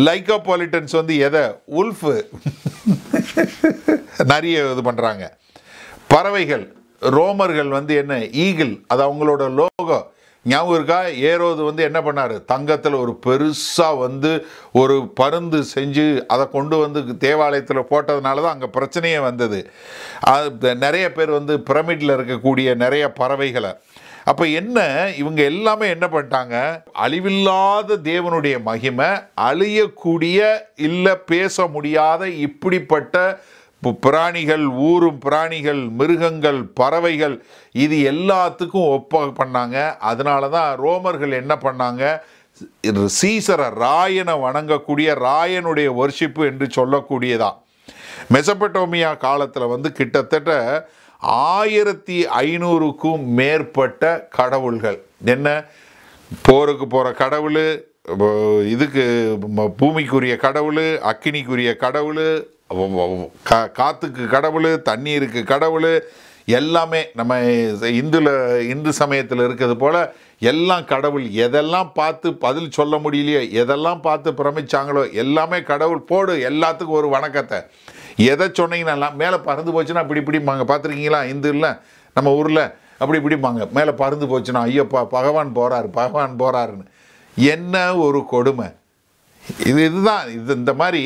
லைக்கோபாலிட்டன்ஸ் வந்து எதை உல்ஃபு நிறைய இது பண்ணுறாங்க பறவைகள் ரோமர்கள் வந்து என்ன ஈகிள் அது அவங்களோட லோகோ ஞாபகம் இருக்கா ஏரோது வந்து என்ன பண்ணார் தங்கத்தில் ஒரு பெருசாக வந்து ஒரு பருந்து செஞ்சு அதை கொண்டு வந்து தேவாலயத்தில் போட்டதுனால தான் அங்கே பிரச்சனையே வந்தது அது நிறைய பேர் வந்து பிரமிடில் இருக்கக்கூடிய நிறைய பறவைகளை அப்போ என்ன இவங்க எல்லாமே என்ன பண்ணிட்டாங்க அழிவில்லாத தேவனுடைய மகிமை அழியக்கூடிய இல்லை பேச முடியாத இப்படிப்பட்ட பிராணிகள் ஊறும் பிராணிகள் மிருகங்கள் பறவைகள் இது எல்லாத்துக்கும் ஒப்ப பண்ணாங்க அதனால தான் ரோமர்கள் என்ன பண்ணாங்க சீசரை ராயனை வணங்கக்கூடிய ராயனுடைய ஒர்ஷிப்பு என்று சொல்லக்கூடியதா மெசபட்டோமியா காலத்தில் வந்து கிட்டத்தட்ட ஆயிரத்தி ஐநூறுக்கும் மேற்பட்ட கடவுள்கள் என்ன போருக்கு போகிற கடவுள் இதுக்கு பூமிக்குரிய கடவுள் அக்கினிக்குரிய கடவுள் காற்றுக்கு கடவுள் தண்ணீருக்கு கடவுள் எல்லாமே நம்ம இந்துல இந்து சமயத்தில் இருக்கிறது போல் எல்லாம் கடவுள் எதெல்லாம் பார்த்து பதில் சொல்ல முடியலையோ எதெல்லாம் பார்த்து பிரமிச்சாங்களோ எல்லாமே கடவுள் போடு எல்லாத்துக்கும் ஒரு வணக்கத்தை எதை சொன்னீங்கன்னா மேலே பறந்து போச்சுன்னா இப்படி இப்படிம்பாங்க பார்த்துருக்கீங்களா இந்து இல்லை நம்ம ஊரில் அப்படி இப்படிம்பாங்க மேலே பறந்து போச்சுன்னா ஐயோ பகவான் போகிறாரு பகவான் போகிறாருன்னு என்ன ஒரு கொடுமை இது இதுதான் இது இந்த மாதிரி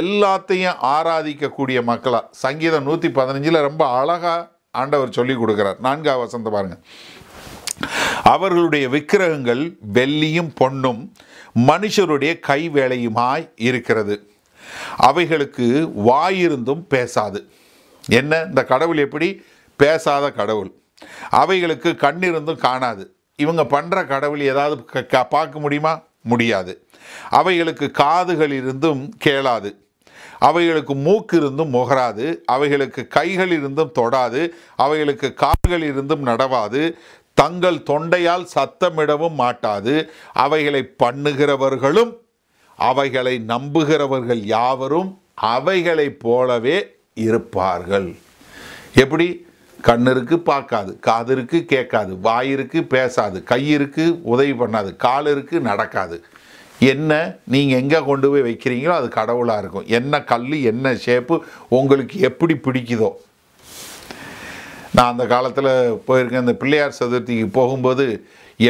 எல்லாத்தையும் ஆராதிக்கக்கூடிய மக்களாக சங்கீதம் நூற்றி பதினஞ்சில் ரொம்ப அழகாக ஆண்டவர் சொல்லி கொடுக்குறார் நான்காவது வசந்த பாருங்கள் அவர்களுடைய விக்கிரகங்கள் வெள்ளியும் பொன்னும் மனுஷருடைய கைவேளையுமாய் இருக்கிறது அவைகளுக்கு வாயிருந்தும் பேசாது என்ன இந்த கடவுள் எப்படி பேசாத கடவுள் அவைகளுக்கு கண்ணிருந்தும் காணாது இவங்க பண்ணுற கடவுள் ஏதாவது பார்க்க முடியுமா முடியாது அவைகளுக்கு இருந்தும் கேளாது அவைகளுக்கு மூக்கிருந்தும் முகராது அவைகளுக்கு இருந்தும் தொடாது அவைகளுக்கு இருந்தும் நடவாது தங்கள் தொண்டையால் சத்தமிடவும் மாட்டாது அவைகளை பண்ணுகிறவர்களும் அவைகளை நம்புகிறவர்கள் யாவரும் அவைகளைப் போலவே இருப்பார்கள் எப்படி கண்ணிற்கு பார்க்காது காது இருக்கு கேட்காது வாயிருக்கு பேசாது கையிற்கு உதவி பண்ணாது காலிருக்கு நடக்காது என்ன நீங்கள் எங்கே கொண்டு போய் வைக்கிறீங்களோ அது கடவுளாக இருக்கும் என்ன கல் என்ன ஷேப்பு உங்களுக்கு எப்படி பிடிக்குதோ நான் அந்த காலத்தில் போயிருக்கேன் இந்த பிள்ளையார் சதுர்த்திக்கு போகும்போது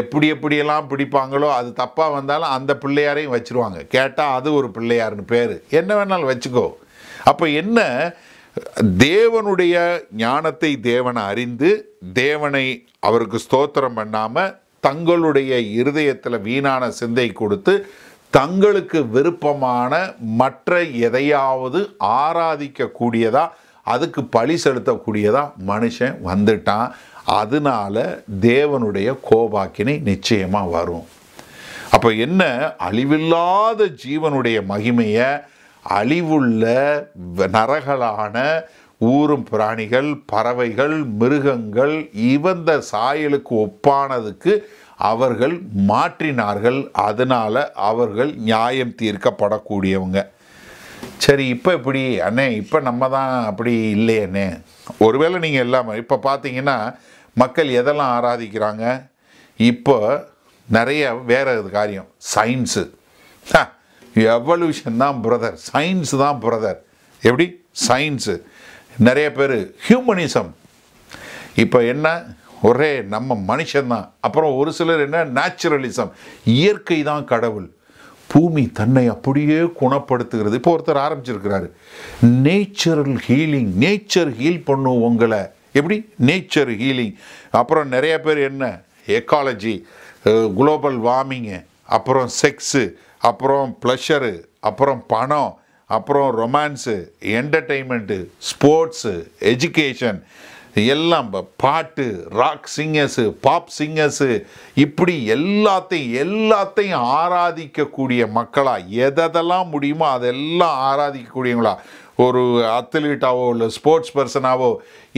எப்படி எப்படியெல்லாம் பிடிப்பாங்களோ அது தப்பாக வந்தாலும் அந்த பிள்ளையாரையும் வச்சுருவாங்க கேட்டால் அது ஒரு பிள்ளையார்னு பேர் என்ன வேணாலும் வச்சுக்கோ அப்போ என்ன தேவனுடைய ஞானத்தை தேவனை அறிந்து தேவனை அவருக்கு ஸ்தோத்திரம் பண்ணாமல் தங்களுடைய இருதயத்தில் வீணான சிந்தை கொடுத்து தங்களுக்கு விருப்பமான மற்ற எதையாவது ஆராதிக்கக்கூடியதா அதுக்கு பழி செலுத்தக்கூடியதா மனுஷன் வந்துட்டான் அதனால தேவனுடைய கோபாக்கினை நிச்சயமாக வரும் அப்போ என்ன அழிவில்லாத ஜீவனுடைய மகிமையை அழிவுள்ள நரகலான ஊறும் பிராணிகள் பறவைகள் மிருகங்கள் இவந்த சாயலுக்கு ஒப்பானதுக்கு அவர்கள் மாற்றினார்கள் அதனால் அவர்கள் நியாயம் தீர்க்கப்படக்கூடியவங்க சரி இப்போ இப்படி அண்ணே இப்போ நம்ம தான் அப்படி இல்லையண்ணே ஒருவேளை நீங்கள் எல்லாமே இப்போ பார்த்தீங்கன்னா மக்கள் எதெல்லாம் ஆராதிக்கிறாங்க இப்போ நிறைய வேற காரியம் சயின்ஸு எவல்யூஷன் தான் பிரதர் சயின்ஸ் தான் பிரதர் எப்படி சயின்ஸு நிறைய பேர் ஹியூமனிசம் இப்போ என்ன ஒரே நம்ம மனுஷன்தான் அப்புறம் ஒரு சிலர் என்ன நேச்சுரலிசம் இயற்கை தான் கடவுள் பூமி தன்னை அப்படியே குணப்படுத்துகிறது இப்போ ஒருத்தர் ஆரம்பிச்சிருக்கிறாரு நேச்சுரல் ஹீலிங் நேச்சர் ஹீல் பண்ணும் உங்களை எப்படி நேச்சர் ஹீலிங் அப்புறம் நிறைய பேர் என்ன எக்காலஜி குளோபல் வார்மிங்கு அப்புறம் செக்ஸு அப்புறம் ப்ளஷரு அப்புறம் பணம் அப்புறம் ரொமான்ஸு என்டர்டெயின்மெண்ட்டு ஸ்போர்ட்ஸு எஜுகேஷன் எல்லாம் பாட்டு ராக் சிங்கர்ஸு பாப் சிங்கர்ஸு இப்படி எல்லாத்தையும் எல்லாத்தையும் ஆராதிக்கக்கூடிய மக்களாக எதெல்லாம் முடியுமோ அதெல்லாம் ஆராதிக்கக்கூடியவங்களா ஒரு அத்லீட்டாவோ இல்லை ஸ்போர்ட்ஸ் பர்சனாவோ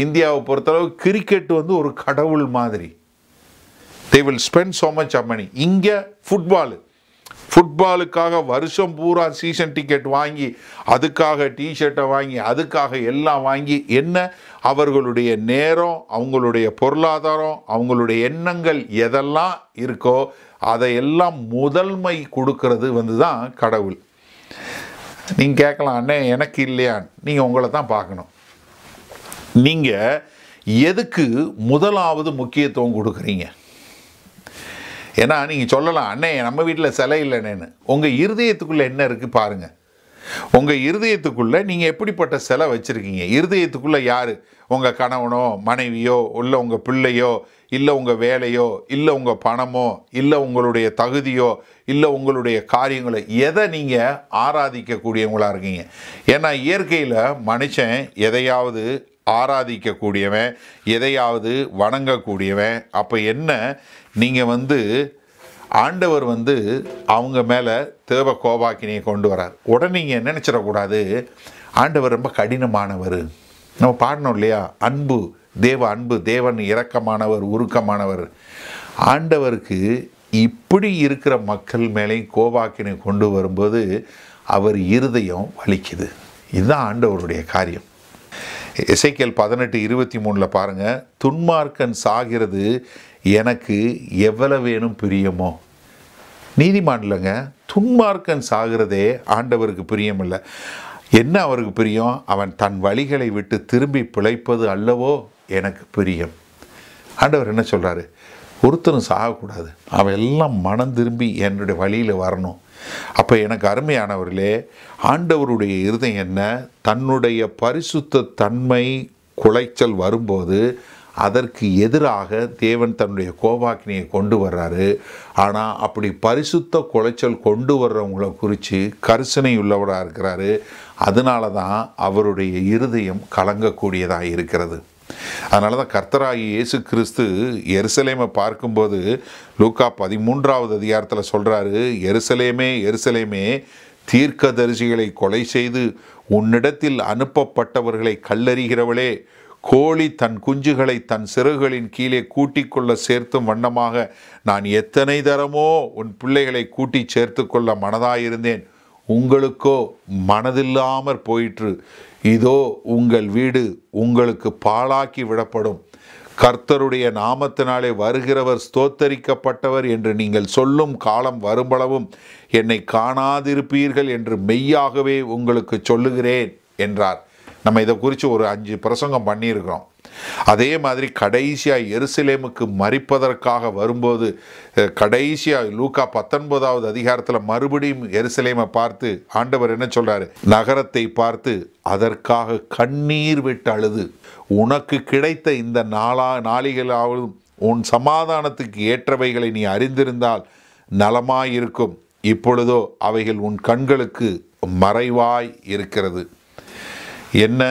இந்தியாவை பொறுத்தளவு கிரிக்கெட் வந்து ஒரு கடவுள் மாதிரி they will spend so much money இங்கே ஃபுட்பாலு ஃபுட்பாலுக்காக வருஷம் பூரா சீசன் டிக்கெட் வாங்கி அதுக்காக டிஷர்ட்டை வாங்கி அதுக்காக எல்லாம் வாங்கி என்ன அவர்களுடைய நேரம் அவங்களுடைய பொருளாதாரம் அவங்களுடைய எண்ணங்கள் எதெல்லாம் இருக்கோ அதையெல்லாம் முதல்மை கொடுக்கறது வந்து தான் கடவுள் நீங்கள் கேட்கலாம் அண்ணே எனக்கு இல்லையான்னு நீங்கள் உங்களை தான் பார்க்கணும் நீங்கள் எதுக்கு முதலாவது முக்கியத்துவம் கொடுக்குறீங்க ஏன்னா நீங்கள் சொல்லலாம் அண்ணே நம்ம வீட்டில் சிலை இல்லைன்னு உங்கள் இருதயத்துக்குள்ளே என்ன இருக்குது பாருங்கள் உங்கள் இருதயத்துக்குள்ளே நீங்கள் எப்படிப்பட்ட சிலை வச்சுருக்கீங்க இருதயத்துக்குள்ளே யார் உங்கள் கணவனோ மனைவியோ இல்லை உங்கள் பிள்ளையோ இல்லை உங்கள் வேலையோ இல்லை உங்கள் பணமோ இல்லை உங்களுடைய தகுதியோ இல்லை உங்களுடைய காரியங்களோ எதை நீங்கள் ஆராதிக்கக்கூடியவங்களாக இருக்கீங்க ஏன்னா இயற்கையில் மனுஷன் எதையாவது ஆராதிக்கக்கூடியவன் எதையாவது வணங்கக்கூடியவன் அப்போ என்ன நீங்கள் வந்து ஆண்டவர் வந்து அவங்க மேலே தேவ கோபாக்கினியை கொண்டு வரார் உடனே நீங்கள் நினச்சிடக்கூடாது ஆண்டவர் ரொம்ப கடினமானவர் நம்ம பாடணும் இல்லையா அன்பு தேவ அன்பு தேவன் இரக்கமானவர் உருக்கமானவர் ஆண்டவருக்கு இப்படி இருக்கிற மக்கள் மேலேயும் கோபாக்கினை கொண்டு வரும்போது அவர் இருதயம் வலிக்குது இதுதான் ஆண்டவருடைய காரியம் இசைக்கல் பதினெட்டு இருபத்தி மூணில் பாருங்கள் துன்மார்க்கன் சாகிறது எனக்கு எவ்வளவு வேணும் பிரியமோ நீதிமான் துன்மார்க்கன் சாகிறதே ஆண்டவருக்கு பிரியமில்லை என்ன அவருக்கு பிரியம் அவன் தன் வழிகளை விட்டு திரும்பி பிழைப்பது அல்லவோ எனக்கு பிரியம் ஆண்டவர் என்ன சொல்கிறாரு ஒருத்தரும் சாகக்கூடாது அவன் எல்லாம் மனம் திரும்பி என்னுடைய வழியில் வரணும் அப்போ எனக்கு அருமையானவர்களே ஆண்டவருடைய இருதயம் என்ன தன்னுடைய பரிசுத்த தன்மை குலைச்சல் வரும்போது அதற்கு எதிராக தேவன் தன்னுடைய கோபாக்கினியை கொண்டு வர்றாரு ஆனால் அப்படி பரிசுத்த குலைச்சல் கொண்டு வர்றவங்களை குறித்து கரிசனை உள்ளவராக இருக்கிறாரு அதனால தான் அவருடைய இருதயம் கலங்கக்கூடியதாக இருக்கிறது அதனால தான் கர்த்தராகி இயேசு கிறிஸ்து எருசலேமை பார்க்கும்போது லூக்கா பதிமூன்றாவது அதிகாரத்தில் சொல்கிறாரு எருசலேமே எருசலேமே தீர்க்கதரிசிகளை கொலை செய்து உன்னிடத்தில் அனுப்பப்பட்டவர்களை கல்லறிகிறவளே கோழி தன் குஞ்சுகளை தன் சிறகுகளின் கீழே கூட்டிக்கொள்ள சேர்த்தும் வண்ணமாக நான் எத்தனை தரமோ உன் பிள்ளைகளை கூட்டி சேர்த்து கொள்ள மனதாயிருந்தேன் உங்களுக்கோ மனதில்லாமற் போயிற்று இதோ உங்கள் வீடு உங்களுக்கு பாழாக்கி விடப்படும் கர்த்தருடைய நாமத்தினாலே வருகிறவர் ஸ்தோத்தரிக்கப்பட்டவர் என்று நீங்கள் சொல்லும் காலம் வரும்பளவும் என்னை காணாதிருப்பீர்கள் என்று மெய்யாகவே உங்களுக்கு சொல்லுகிறேன் என்றார் நம்ம இதை குறித்து ஒரு அஞ்சு பிரசங்கம் பண்ணியிருக்கிறோம் அதே மாதிரி கடைசியாக எருசலேமுக்கு மறிப்பதற்காக வரும்போது கடைசியாக லூக்கா பத்தொன்பதாவது அதிகாரத்தில் மறுபடியும் எருசலேமை பார்த்து ஆண்டவர் என்ன சொல்கிறாரு நகரத்தை பார்த்து அதற்காக கண்ணீர் விட்டு அழுது உனக்கு கிடைத்த இந்த நாளா நாளிகளாவதும் உன் சமாதானத்துக்கு ஏற்றவைகளை நீ அறிந்திருந்தால் நலமாயிருக்கும் இப்பொழுதோ அவைகள் உன் கண்களுக்கு மறைவாய் இருக்கிறது என்ன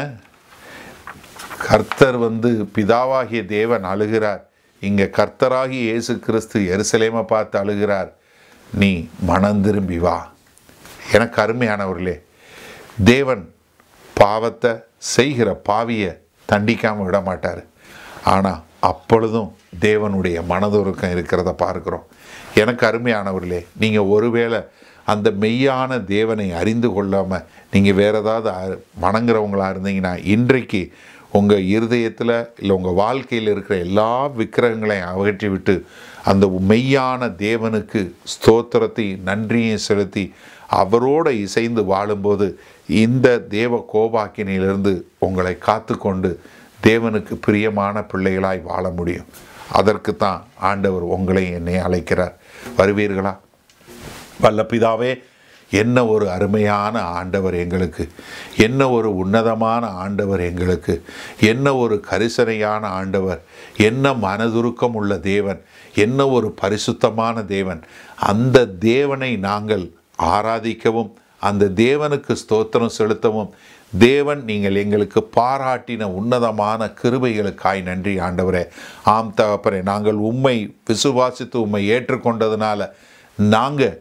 கர்த்தர் வந்து பிதாவாகிய தேவன் அழுகிறார் இங்கே கர்த்தராகி இயேசு கிறிஸ்து எருசலேமை பார்த்து அழுகிறார் நீ மனம் திரும்பி வா எனக்கு அருமையானவர்களே தேவன் பாவத்தை செய்கிற பாவியை தண்டிக்காமல் விட மாட்டார் ஆனால் அப்பொழுதும் தேவனுடைய மனதுருக்கம் இருக்கிறத பார்க்குறோம் எனக்கு அருமையானவர்களே நீங்கள் ஒருவேளை அந்த மெய்யான தேவனை அறிந்து கொள்ளாமல் நீங்கள் வேறு ஏதாவது வணங்குறவங்களாக இருந்தீங்கன்னா இன்றைக்கு உங்கள் இருதயத்தில் இல்லை உங்கள் வாழ்க்கையில் இருக்கிற எல்லா விக்கிரகங்களையும் அகற்றி விட்டு அந்த மெய்யான தேவனுக்கு ஸ்தோத்திரத்தையும் நன்றியும் செலுத்தி அவரோடு இசைந்து வாழும்போது இந்த தேவ கோபாக்கினியிலிருந்து உங்களை காத்து கொண்டு தேவனுக்கு பிரியமான பிள்ளைகளாய் வாழ முடியும் அதற்கு தான் ஆண்டவர் உங்களை என்னை அழைக்கிறார் வருவீர்களா வல்ல பிதாவே என்ன ஒரு அருமையான ஆண்டவர் எங்களுக்கு என்ன ஒரு உன்னதமான ஆண்டவர் எங்களுக்கு என்ன ஒரு கரிசனையான ஆண்டவர் என்ன மனதுருக்கம் உள்ள தேவன் என்ன ஒரு பரிசுத்தமான தேவன் அந்த தேவனை நாங்கள் ஆராதிக்கவும் அந்த தேவனுக்கு ஸ்தோத்திரம் செலுத்தவும் தேவன் நீங்கள் எங்களுக்கு பாராட்டின உன்னதமான கிருபைகளுக்காய் நன்றி ஆண்டவரே ஆம் தகப்பரே நாங்கள் உண்மை விசுவாசித்து உண்மை ஏற்றுக்கொண்டதுனால நாங்கள்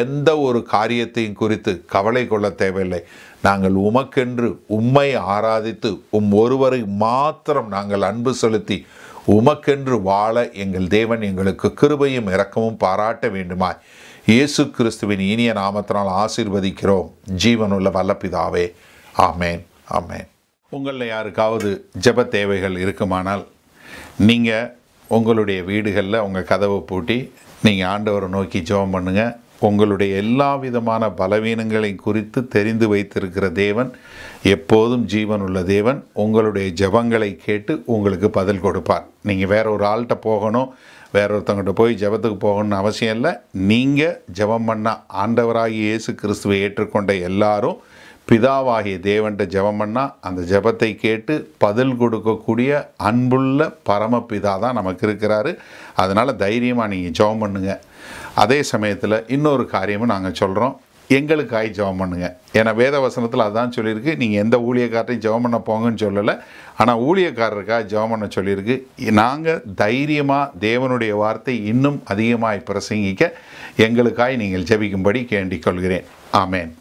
எந்த ஒரு காரியத்தையும் குறித்து கவலை கொள்ள தேவையில்லை நாங்கள் உமக்கென்று உம்மை ஆராதித்து உம் ஒருவரை மாத்திரம் நாங்கள் அன்பு செலுத்தி உமக்கென்று வாழ எங்கள் தேவன் எங்களுக்கு கிருபையும் இரக்கமும் பாராட்ட வேண்டுமாய் இயேசு கிறிஸ்துவின் இனிய நாமத்தினால் ஆசீர்வதிக்கிறோம் ஜீவனுள்ள வல்லப்பிதாவே ஆமேன் ஆமேன் உங்களில் யாருக்காவது ஜப தேவைகள் இருக்குமானால் நீங்கள் உங்களுடைய வீடுகளில் உங்கள் கதவை பூட்டி நீங்கள் ஆண்டவரை நோக்கி ஜெபம் பண்ணுங்கள் உங்களுடைய எல்லா விதமான பலவீனங்களை குறித்து தெரிந்து வைத்திருக்கிற தேவன் எப்போதும் ஜீவன் உள்ள தேவன் உங்களுடைய ஜபங்களை கேட்டு உங்களுக்கு பதில் கொடுப்பார் நீங்கள் வேற ஒரு ஆள்கிட்ட போகணும் வேற ஒருத்தவங்கிட்ட போய் ஜபத்துக்கு போகணும்னு அவசியம் இல்லை நீங்கள் ஜபம் பண்ண ஆண்டவராகி இயேசு கிறிஸ்துவை ஏற்றுக்கொண்ட எல்லாரும் பிதாவாகிய தேவன்ட்ட ஜபம் பண்ணால் அந்த ஜபத்தை கேட்டு பதில் கொடுக்கக்கூடிய அன்புள்ள பரமபிதா தான் நமக்கு இருக்கிறாரு அதனால் தைரியமாக நீங்கள் ஜபம் பண்ணுங்கள் அதே சமயத்தில் இன்னொரு காரியமும் நாங்கள் சொல்கிறோம் எங்களுக்காய் ஜெபம் பண்ணுங்கள் ஏன்னா வேத வசனத்தில் அதான் சொல்லியிருக்கு நீங்கள் எந்த ஊழியக்காரரையும் ஜெபம் பண்ண போங்கன்னு சொல்லலை ஆனால் ஊழியக்காரருக்காக ஜெபம் பண்ண சொல்லியிருக்கு நாங்கள் தைரியமாக தேவனுடைய வார்த்தை இன்னும் அதிகமாக பிரசங்கிக்க எங்களுக்காய் நீங்கள் ஜெபிக்கும்படி கேண்டிக் கொள்கிறேன் ஆமேன்